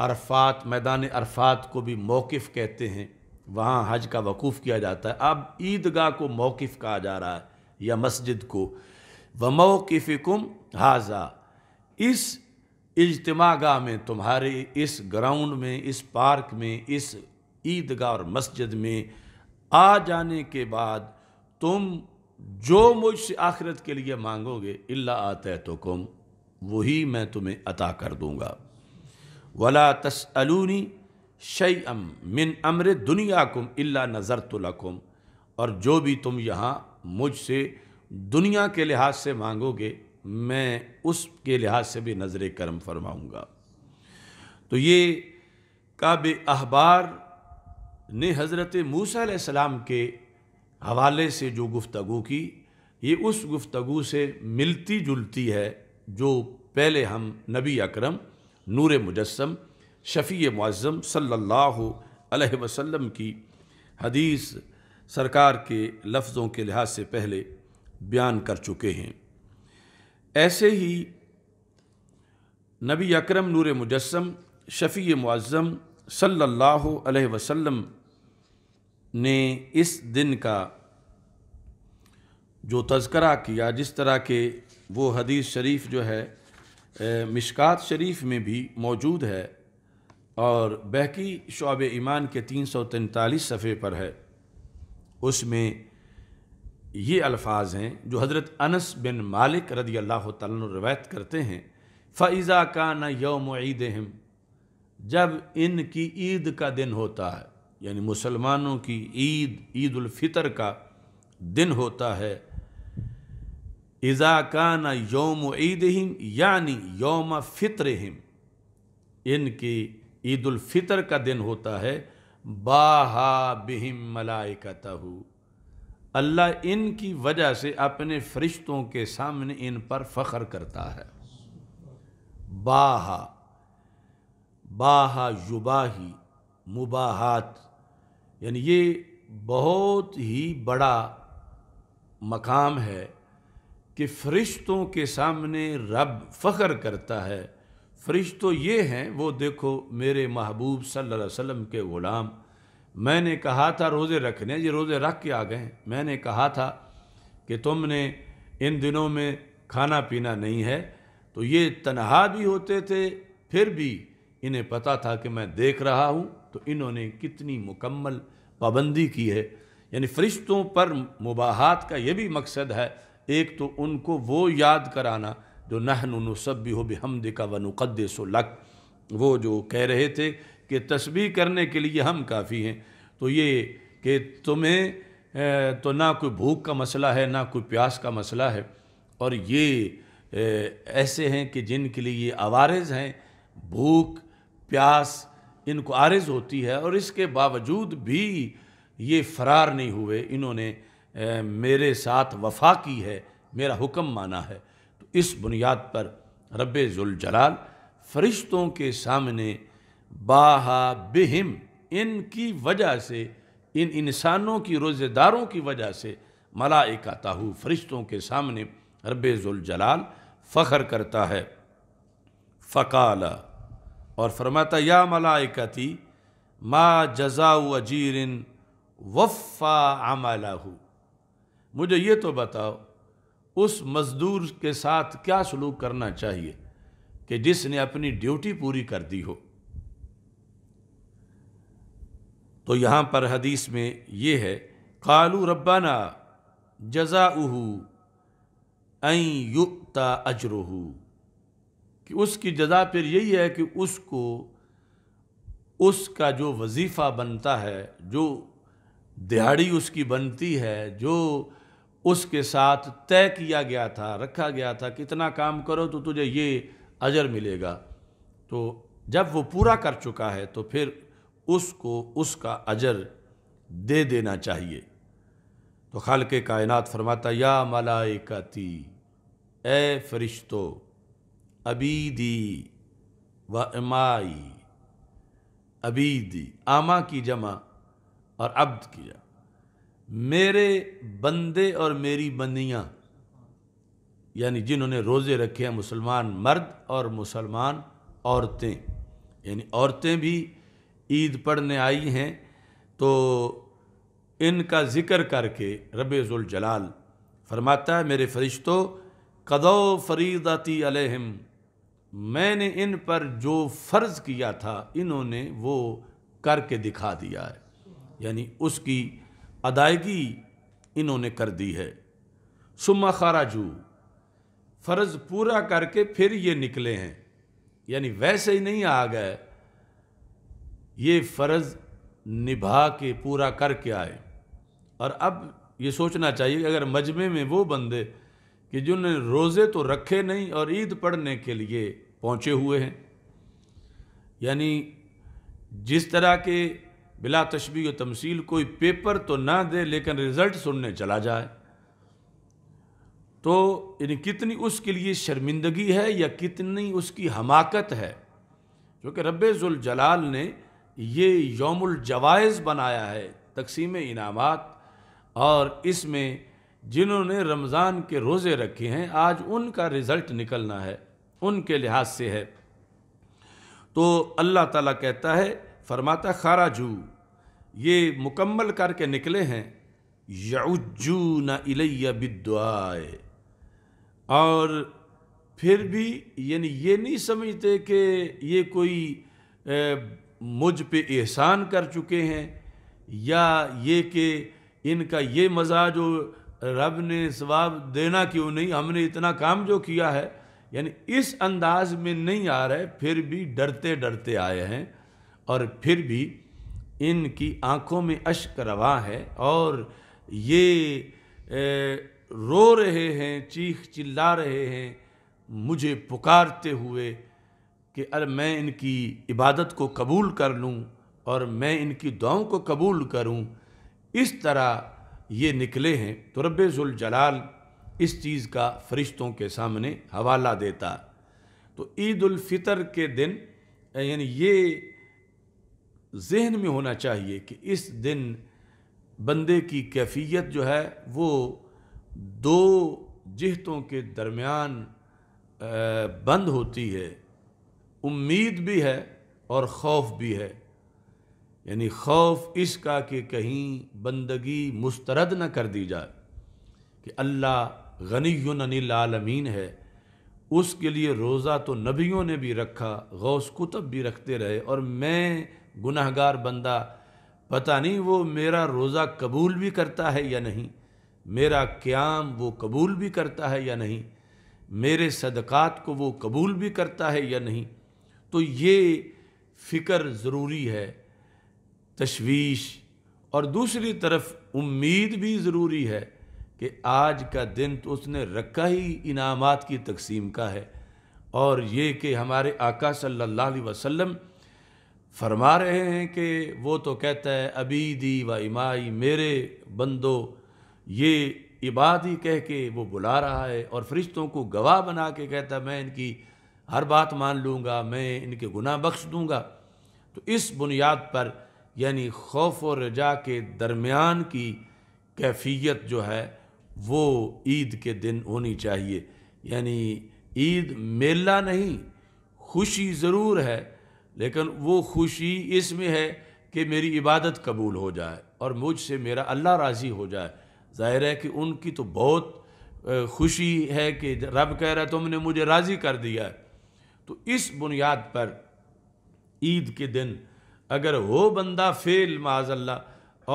अरफात मैदान अरफात को भी मौक़ कहते हैं वहाँ हज का वकूफ़ किया जाता है अब ईदगाह को मौक़ कहा जा रहा है या मस्जिद को व मौक़ुम हाजा इस गाह में तुम्हारे इस ग्राउंड में इस पार्क में इस ईदगाह और मस्जिद में आ जाने के बाद तुम जो मुझसे आखिरत के लिए मांगोगे इल्ला आते तो कुम वही मैं तुम्हें अता कर दूँगा वला तसअलूनी शई अम मिन अमर दुनिया कुम इल्ला नज़र लकुम और जो भी तुम यहाँ मुझसे दुनिया के लिहाज से मांगोगे मैं उसके लिहाज से भी नज़र करम फरमाऊँगा तो ये काब अहबार ने हज़रत मूसा सलाम के हवाले से जो गुफ्तु की ये उस गुफ्तगु से मिलती जुलती है जो पहले हम नबी अकरम नूर मुजस्म शफ़ी मज़म सल्लल्लाहु अलैहि वसल्लम की हदीस सरकार के लफ्ज़ों के लिहाज से पहले बयान कर चुके हैं ऐसे ही नबी अकरम नूर मुजस्म शफ़ी मज़म सल्लल्लाहु अलैहि वसल्लम ने इस दिन का जो तस्करा किया जिस तरह के वो हदीस शरीफ जो है मिशकात शरीफ में भी मौजूद है और बहकी शब ईमान के तीन सौ तैंतालीस सफ़े पर है उसमें ये अल्फाज हैं जो हज़रत अनस बिन मालिक रदी अल्लाह रवायत करते हैं फ़ैज़ा का न यौम ईद हम जब इनकी ईद का दिन होता है यानी मुसलमानों की ईद फितर का दिन होता है इज़ा कान योम ईद हिम यानी योम फ़ितर हिम इनकी फितर का दिन होता है बाहा बिहिम मलाइकतहू अल्लाह इनकी वजह से अपने फरिश्तों के सामने इन पर फ़ख्र करता है बाहा बाहा युबाही मुबाहात यानी ये बहुत ही बड़ा मकाम है कि फरिश्तों के सामने रब फ़ख्र करता है फरिश्तों ये हैं वो देखो मेरे महबूब सल्लल्लाहु अलैहि वसल्लम के ग़ुलाम मैंने कहा था रोज़े रखने ये रोज़े रख के आ गए मैंने कहा था कि तुमने इन दिनों में खाना पीना नहीं है तो ये तनहा भी होते थे फिर भी इन्हें पता था कि मैं देख रहा हूँ तो इन्होंने कितनी मुकम्मल पाबंदी की है यानी फरिश्तों पर मुबाहत का यह भी मकसद है एक तो उनको वो याद कराना जो नहन सब भी हो बेहमद का सो लक वो जो कह रहे थे कि तस्बी करने के लिए हम काफ़ी हैं तो ये कि तुम्हें तो ना कोई भूख का मसला है ना कोई प्यास का मसला है और ये ऐसे हैं कि जिनके लिए ये आवारज हैं भूख प्यास इनको आरज होती है और इसके बावजूद भी ये फरार नहीं हुए इन्होंने मेरे साथ वफा की है मेरा हुक्म माना है तो इस बुनियाद पर रब जलाल फरिश्तों के सामने बाहा बिहिम इनकी वजह से इन इंसानों की रोज़ेदारों की वजह से आता हूँ फरिश्तों के सामने रब जलाल फ़ख्र करता है फ़काला और फरमाता या मलाइकती मा जजाऊ अजीरिन वफ़ा आमालाहू मुझे ये तो बताओ उस मज़दूर के साथ क्या सलूक करना चाहिए कि जिसने अपनी ड्यूटी पूरी कर दी हो तो यहाँ पर हदीस में ये है कालू रब्बाना जजाऊ अई युक्ता अजरोहू कि उसकी जजा फिर यही है कि उसको उसका जो वजीफ़ा बनता है जो दिहाड़ी उसकी बनती है जो उसके साथ तय किया गया था रखा गया था कि इतना काम करो तो तुझे ये अजर मिलेगा तो जब वो पूरा कर चुका है तो फिर उसको उसका अजर दे देना चाहिए तो खाल के कायनात फरमाता या मलाइकाती ए फरिश्तों अबीदी व अमाई अबीदी आमा की जमा और अब्द की जमा मेरे बंदे और मेरी बंदियां यानी जिन्होंने रोज़े रखे हैं मुसलमान मर्द और मुसलमान औरतें यानी औरतें भी ईद पढ़ने आई हैं तो इनका ज़िक्र करके जलाल फरमाता है मेरे फरिश्तों कदौ फरीदाती अलहम मैंने इन पर जो फ़र्ज़ किया था इन्होंने वो करके दिखा दिया है यानी उसकी अदायगी इन्होंने कर दी है सुमा खाराजू फ़र्ज़ पूरा करके फिर ये निकले हैं यानी वैसे ही नहीं आ गए ये फ़र्ज़ निभा के पूरा करके आए और अब ये सोचना चाहिए कि अगर मजमे में वो बंदे कि जिन्होंने रोज़े तो रखे नहीं और ईद पढ़ने के लिए पहुँचे हुए हैं यानी जिस तरह के बिला तशबी व तमसील कोई पेपर तो ना दे लेकिन रिज़ल्ट सुनने चला जाए तो यानी कितनी उसके लिए शर्मिंदगी है या कितनी उसकी हमाकत है क्योंकि रब जलाल ने ये यौमुल जवाइज़ बनाया है तकसीम इनामात और इसमें जिन्होंने रमज़ान के रोज़े रखे हैं आज उनका रिज़ल्ट निकलना है उनके लिहाज से है तो अल्लाह ताला कहता है फरमाता खाराजू ये मुकम्मल करके निकले हैं याउजू न इलैया बिदुआ और फिर भी यानी ये नहीं समझते कि ये कोई मुझ पे एहसान कर चुके हैं या ये कि इनका ये मज़ाज रब ने स्वाब देना क्यों नहीं हमने इतना काम जो किया है यानी इस अंदाज में नहीं आ रहे फिर भी डरते डरते आए हैं और फिर भी इनकी आंखों में अश्क रवा है और ये ए, रो रहे हैं चीख चिल्ला रहे हैं मुझे पुकारते हुए कि अरे मैं इनकी इबादत को कबूल कर लूँ और मैं इनकी दुआओं को कबूल करूँ इस तरह ये निकले हैं तो जलाल इस चीज़ का फरिश्तों के सामने हवाला देता तो ईदालफ़ितर के दिन यानी ये जहन में होना चाहिए कि इस दिन बंदे की कैफियत जो है वो दो जहतों के दरमियान बंद होती है उम्मीद भी है और खौफ भी है यानी खौफ इसका कि कहीं बंदगी मुस्तरद न कर दी जाए कि अल्लाह गनी अनिल आलमीन है उसके लिए रोज़ा तो नबियों ने भी रखा गौस कुतब भी रखते रहे और मैं गुनाहगार बंदा पता नहीं वो मेरा रोज़ा कबूल भी करता है या नहीं मेरा क्याम वो कबूल भी करता है या नहीं मेरे सदक़ात को वो कबूल भी करता है या नहीं तो ये फ़िक्र ज़रूरी है तशवीश और दूसरी तरफ उम्मीद भी ज़रूरी है कि आज का दिन तो उसने रखा ही इनामात की तकसीम का है और ये कि हमारे आका सल्लल्लाहु अलैहि वसल्लम फरमा रहे हैं कि वो तो कहता है अबीदी व इमाई मेरे बंदो ये इबाद ही कह के वो बुला रहा है और फरिश्तों को गवाह बना के कहता मैं इनकी हर बात मान लूँगा मैं इनके गुनाह बख्श दूँगा तो इस बुनियाद पर यानी खौफ और रजा के दरमियान की कैफियत जो है वो ईद के दिन होनी चाहिए यानी ईद मेला नहीं खुशी ज़रूर है लेकिन वो खुशी इसमें है कि मेरी इबादत कबूल हो जाए और मुझसे मेरा अल्लाह राज़ी हो जाए ज़ाहिर है कि उनकी तो बहुत खुशी है कि रब कह रहा है तुमने मुझे राज़ी कर दिया है तो इस बुनियाद पर ईद के दिन अगर वो बंदा फेल माजल्ला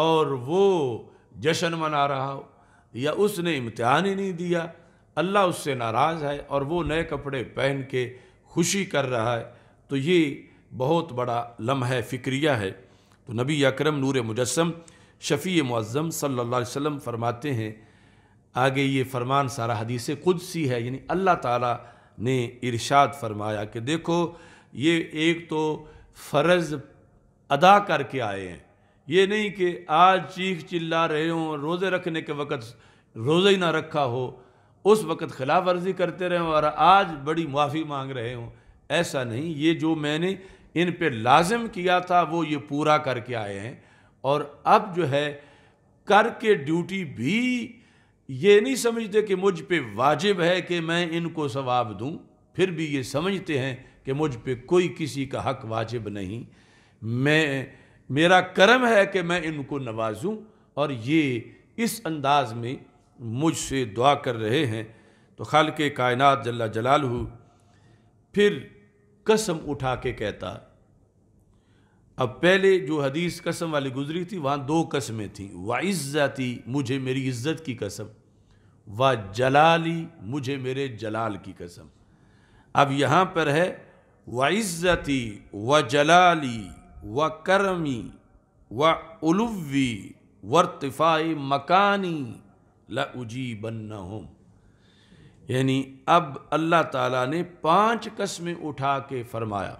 और वो जश्न मना रहा हो या उसने इम्तहान ही नहीं दिया अल्लाह उससे नाराज़ है और वो नए कपड़े पहन के खुशी कर रहा है तो ये बहुत बड़ा लम्ह फ़िक्रिया है तो नबी अकरम नूर मुजस्म शफ़ी मज़म सल्ला वम फरमाते हैं आगे ये फरमान सारा हदीस खुद सी है यानी अल्लाह ताला ने इरशाद फरमाया कि देखो ये एक तो फ़र्ज़ अदा करके आए हैं ये नहीं कि आज चीख चिल्ला रहे हों रोज़े रखने के वक़्त रोज़े ही ना रखा हो उस वक़्त खिलाफ वर्जी करते रहें और आज बड़ी मुआफ़ी मांग रहे हों ऐसा नहीं ये जो मैंने इन पर लाजम किया था वो ये पूरा करके आए हैं और अब जो है करके ड्यूटी भी ये नहीं समझते कि मुझ पर वाजिब है कि मैं इनको सवाब दूँ फिर भी ये समझते हैं कि मुझ पर कोई किसी का हक वाजिब नहीं मैं मेरा कर्म है कि मैं इनको नवाजूं और ये इस अंदाज में मुझसे दुआ कर रहे हैं तो खाल के कायनात जल्ला जलाल फिर कसम उठा के कहता अब पहले जो हदीस कसम वाली गुजरी थी वहाँ दो कसमें थीं व मुझे मेरी इज़्ज़त की कसम व जलाली मुझे मेरे जलाल की कसम अब यहाँ पर है व व जलाली व करमी व उलुवी वर्तफाई मकानी लजीबन हो यानी अब अल्लाह ताला ने पांच कस्में उठा के फरमाया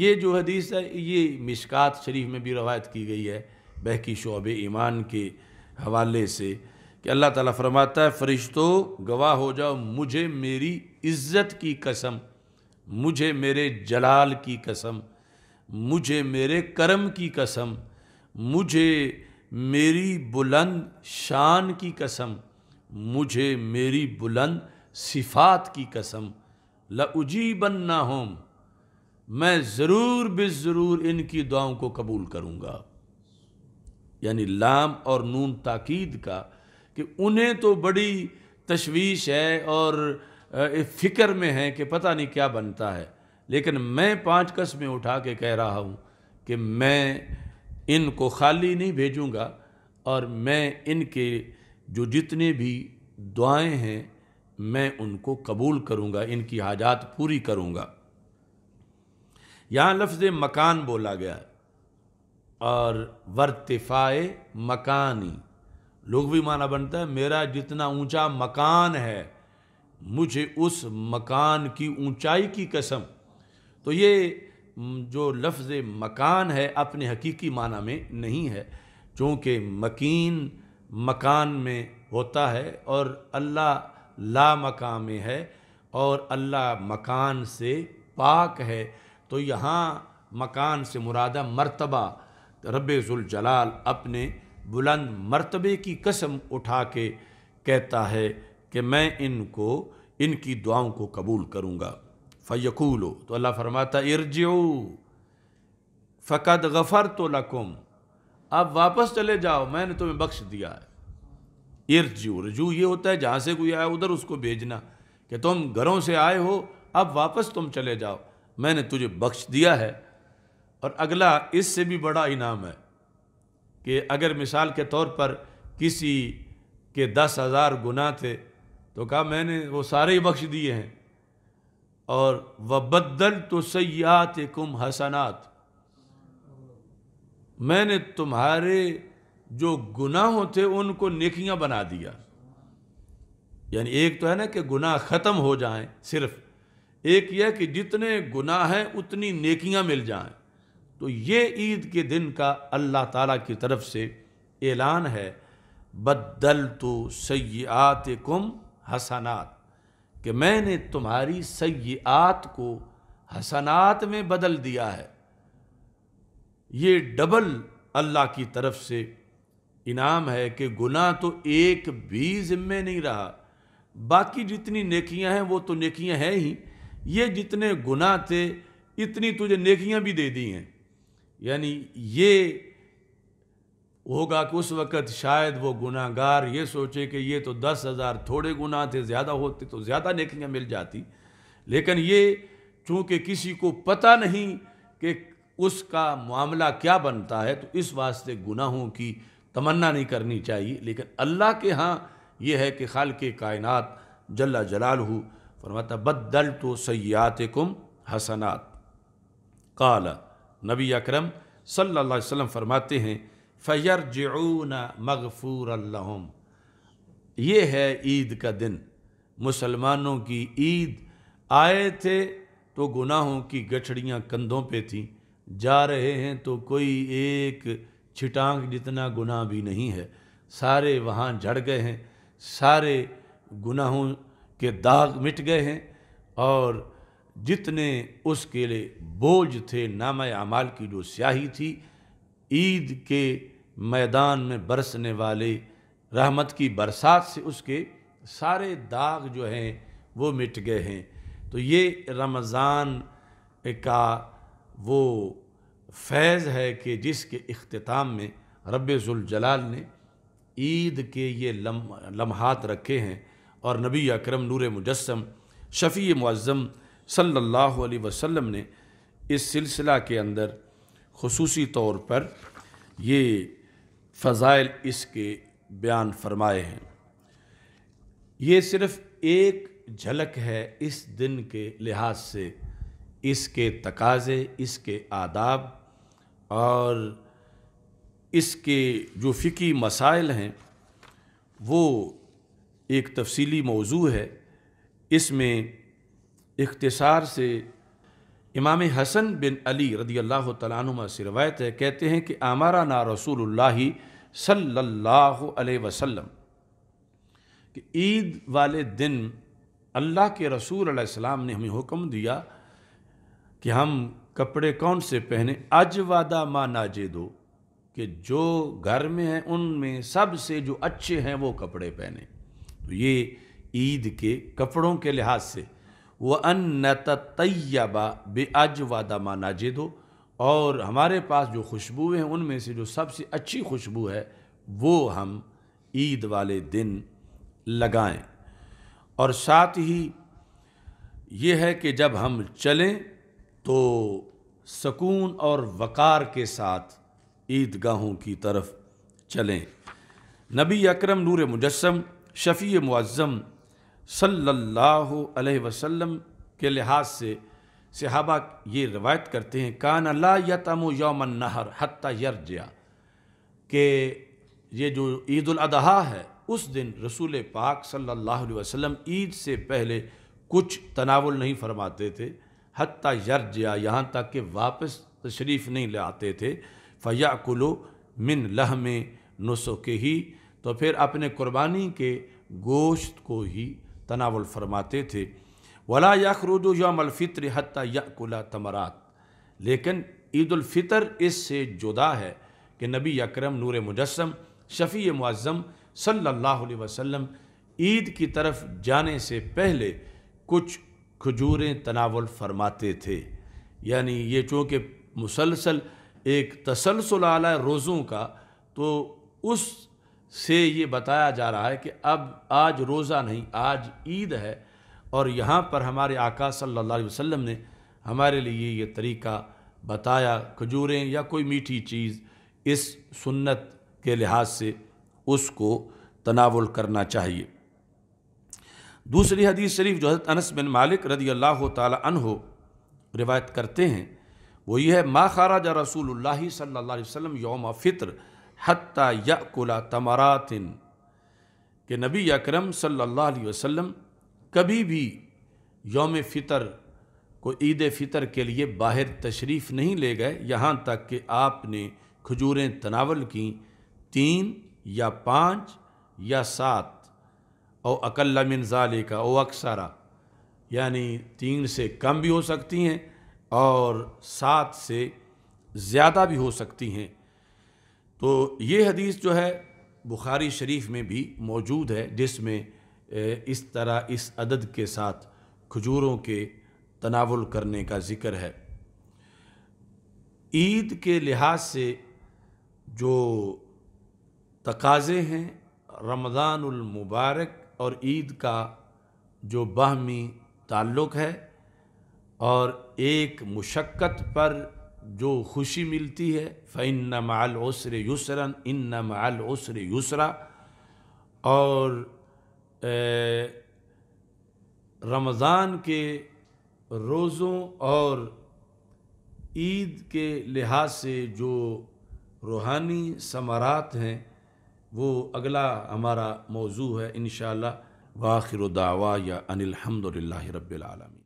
ये जो हदीस है ये मिशकात शरीफ में भी रवायत की गई है बहकी शोब ईमान के हवाले से कि अल्लाह ताला फरमाता है फ़रिश्तो गवाह हो जाओ मुझे मेरी इज़्ज़त की कसम मुझे मेरे जलाल की कसम मुझे मेरे कर्म की कसम मुझे मेरी बुलंद शान की कसम मुझे मेरी बुलंद सिफात की कसम लउजीबन ना होम मैं ज़रूर ज़रूर इनकी दुआओं को कबूल करूँगा यानी लाम और नून ताकीद का कि उन्हें तो बड़ी तशवीश है और फ़िक्र में है कि पता नहीं क्या बनता है लेकिन मैं पांच कस्में उठा के कह रहा हूँ कि मैं इनको खाली नहीं भेजूँगा और मैं इनके जो जितने भी दुआएं हैं मैं उनको कबूल करूँगा इनकी हाजात पूरी करूँगा यहाँ लफ्ज़ मकान बोला गया और वर्तफ़ाए मकानी लोग भी माना बनता है मेरा जितना ऊंचा मकान है मुझे उस मकान की ऊंचाई की कसम तो ये जो लफ्ज़ मकान है अपने हकीकी माना में नहीं है चूँकि मकीन मकान में होता है और अल्लाह ला मकाम में है और अल्लाह मकान से पाक है तो यहाँ मकान से मुरादा मर्तबा रबाल अपने बुलंद मर्तबे की कसम उठा के कहता है कि मैं इनको इनकी दुआओं को कबूल करूँगा फ़यकूलो तो अल्लाह फरमाता इर्जो फ़कत गफ़र तो लकुम अब वापस चले जाओ मैंने तुम्हें बख्श दिया है इर्जू रजू ये होता है जहाँ से कोई आया उधर उसको भेजना कि तुम घरों से आए हो अब वापस तुम चले जाओ मैंने तुझे बख्श दिया है और अगला इससे भी बड़ा इनाम है कि अगर मिसाल के तौर पर किसी के दस हज़ार गुना थे तो कहा मैंने वो सारे ही बख्श दिए हैं और वबद्दल तो सयात कुम हसनात मैंने तुम्हारे जो गुनाहों थे उनको नेकियां बना दिया यानी एक तो है ना कि गुनाह ख़त्म हो जाएं सिर्फ एक यह कि जितने गुनाह हैं उतनी नेकियां मिल जाएं तो ये ईद के दिन का अल्लाह ताला की तरफ से ऐलान है बदल तो सयात कुम हसनात कि मैंने तुम्हारी सयात को हसनात में बदल दिया है ये डबल अल्लाह की तरफ से इनाम है कि गुना तो एक भी जिम्मे नहीं रहा बाकी जितनी नेकियां हैं वो तो नेकियां हैं ही ये जितने गुना थे इतनी तुझे नेकियां भी दे दी हैं यानी ये होगा कि उस वक़्त शायद वो गुनागार ये सोचे कि ये तो दस हज़ार थोड़े गुनाह थे ज़्यादा होते तो ज़्यादा नेकियाँ मिल जाती लेकिन ये चूँकि किसी को पता नहीं कि उसका मामला क्या बनता है तो इस वास्ते गुनाहों की तमन्ना नहीं करनी चाहिए लेकिन अल्लाह के यहाँ यह है कि खाल के कायनत जल्ला जलाल हो फरमाता बदल तो सयात कुम हसनात काला नबी अकरम सल्लल्लाहु अलैहि वसल्लम फरमाते हैं फ़यर जून मगफूर लहम ये है ईद का दिन मुसलमानों की ईद आए थे तो गुनाहों की गठड़ियाँ कंधों पे थीं जा रहे हैं तो कोई एक छिटांग जितना गुनाह भी नहीं है सारे वहाँ झड़ गए हैं सारे गुनाहों के दाग मिट गए हैं और जितने उसके लिए बोझ थे नामा अमाल की जो स्याही थी ईद के मैदान में बरसने वाले रहमत की बरसात से उसके सारे दाग जो हैं वो मिट गए हैं तो ये रमज़ान का वो फैज़ है कि जिसके अख्ताम में रबाल ने ईद के ये लम लम्हात रखे हैं और नबी अकरम नूर मुजस्म शफ़ी मज़म सल्लल्लाहु अलैहि वसल्लम ने इस सिलसिला के अंदर खसूसी तौर पर ये फ़ज़ाइल इसके बयान फरमाए हैं ये सिर्फ़ एक झलक है इस दिन के लिहाज से इसके तकाजे इसके आदाब और इसके जो फ़िकी मसाइल हैं वो एक तफसीली मौजू है इसमें इख्तसार से इमाम हसन बिन अली रदी अल्लाह तुम से रवायत है कहते हैं कि आमारा ना रसूल सल्लल्लाहु अलैहि वसल्लम कि ईद वाले दिन अल्लाह के रसूल सलाम ने हमें हुक्म दिया कि हम कपड़े कौन से पहने अज वादा मा नाजे दो कि जो घर में हैं उनमें सबसे जो अच्छे हैं वो कपड़े पहने तो ये ईद के कपड़ों के लिहाज से वह अन तैयबा बे अज वादा मा नाजे दो और हमारे पास जो खुशबू हैं उनमें से जो सबसे अच्छी खुशबू है वो हम ईद वाले दिन लगाएं और साथ ही ये है कि जब हम चलें तो सकून और वक़ार के साथ ईदगाहों की तरफ चलें नबी अकरम नूर मुजस्म शफ़ी मुआज़म सल्लल्लाहु अलैहि वसल्लम के लिहाज से सहाबा ये रवायत करते हैं कान ला यतम यौमन नहर हती यरजिया के ये जो ईद अदहा है उस दिन रसूल पाक सल्लल्लाहु अलैहि वसल्लम ईद से पहले कुछ तनावल नहीं फरमाते थे हती यरजिया यहाँ तक कि वापस तशरीफ़ नहीं ले आते थे फ़याकुलो मिन लह में नुसो के ही तो फिर अपने कुर्बानी के गोश्त को ही तनावल फरमाते थे वला यखरुद यमलफ़ितर हती यकुला तमरात लेकिन ईदालफ़ितर इससे जुदा है कि नबी अकरम नूर मुजस्म शफ़ी मुज़म सल्लल्लाहु अलैहि वसल्लम ईद की तरफ जाने से पहले कुछ खजूरें तनावल फरमाते थे यानी ये चूँकि मुसलसल एक तसलसल आला रोज़ों का तो उस से ये बताया जा रहा है कि अब आज रोज़ा नहीं आज ईद है और यहाँ पर हमारे आका सल्लल्लाहु अलैहि वसल्लम ने हमारे लिए ये तरीका बताया खजूरें या कोई मीठी चीज़ इस सुन्नत के लिहाज से उसको तनावुल करना चाहिए दूसरी हदीस शरीफ जो हजरत अनस बिन मालिक रदी अल्लाह तहो रिवायत करते हैं वो ये है मा खाराज रसूल सल्ला वसम योम फ़ित्र हती यकुला तमरातिन के नबी अकरम सल्लल्लाहु अलैहि वसल्लम कभी भी योम फितर को ईद फितर के लिए बाहर तशरीफ़ नहीं ले गए यहाँ तक कि आपने खजूरें तनावल की तीन या पाँच या सात और अकल्ला मिनजाले का ओ अक्सरा यानी तीन से कम भी हो सकती हैं और सात से ज़्यादा भी हो सकती हैं तो ये हदीस जो है बुखारी शरीफ में भी मौजूद है जिसमें इस तरह इस अदद के साथ खजूरों के तनावुल करने का ज़िक्र है ईद के लिहाज से जो तकाज़े हैं रमज़ानमबारक और ईद का जो बाहमी ताल्लुक़ है और एक मुशक्क़त पर जो खुशी मिलती है फ़ैन माल उसर युसरन इन माल उसर युसरा और रमज़ान के रोज़ों और ईद के लिहाज से जो रूहानी समारात हैं वो अगला हमारा मौजू है इन वाखिर दावा या अनिलहमदिल्ला रबालमी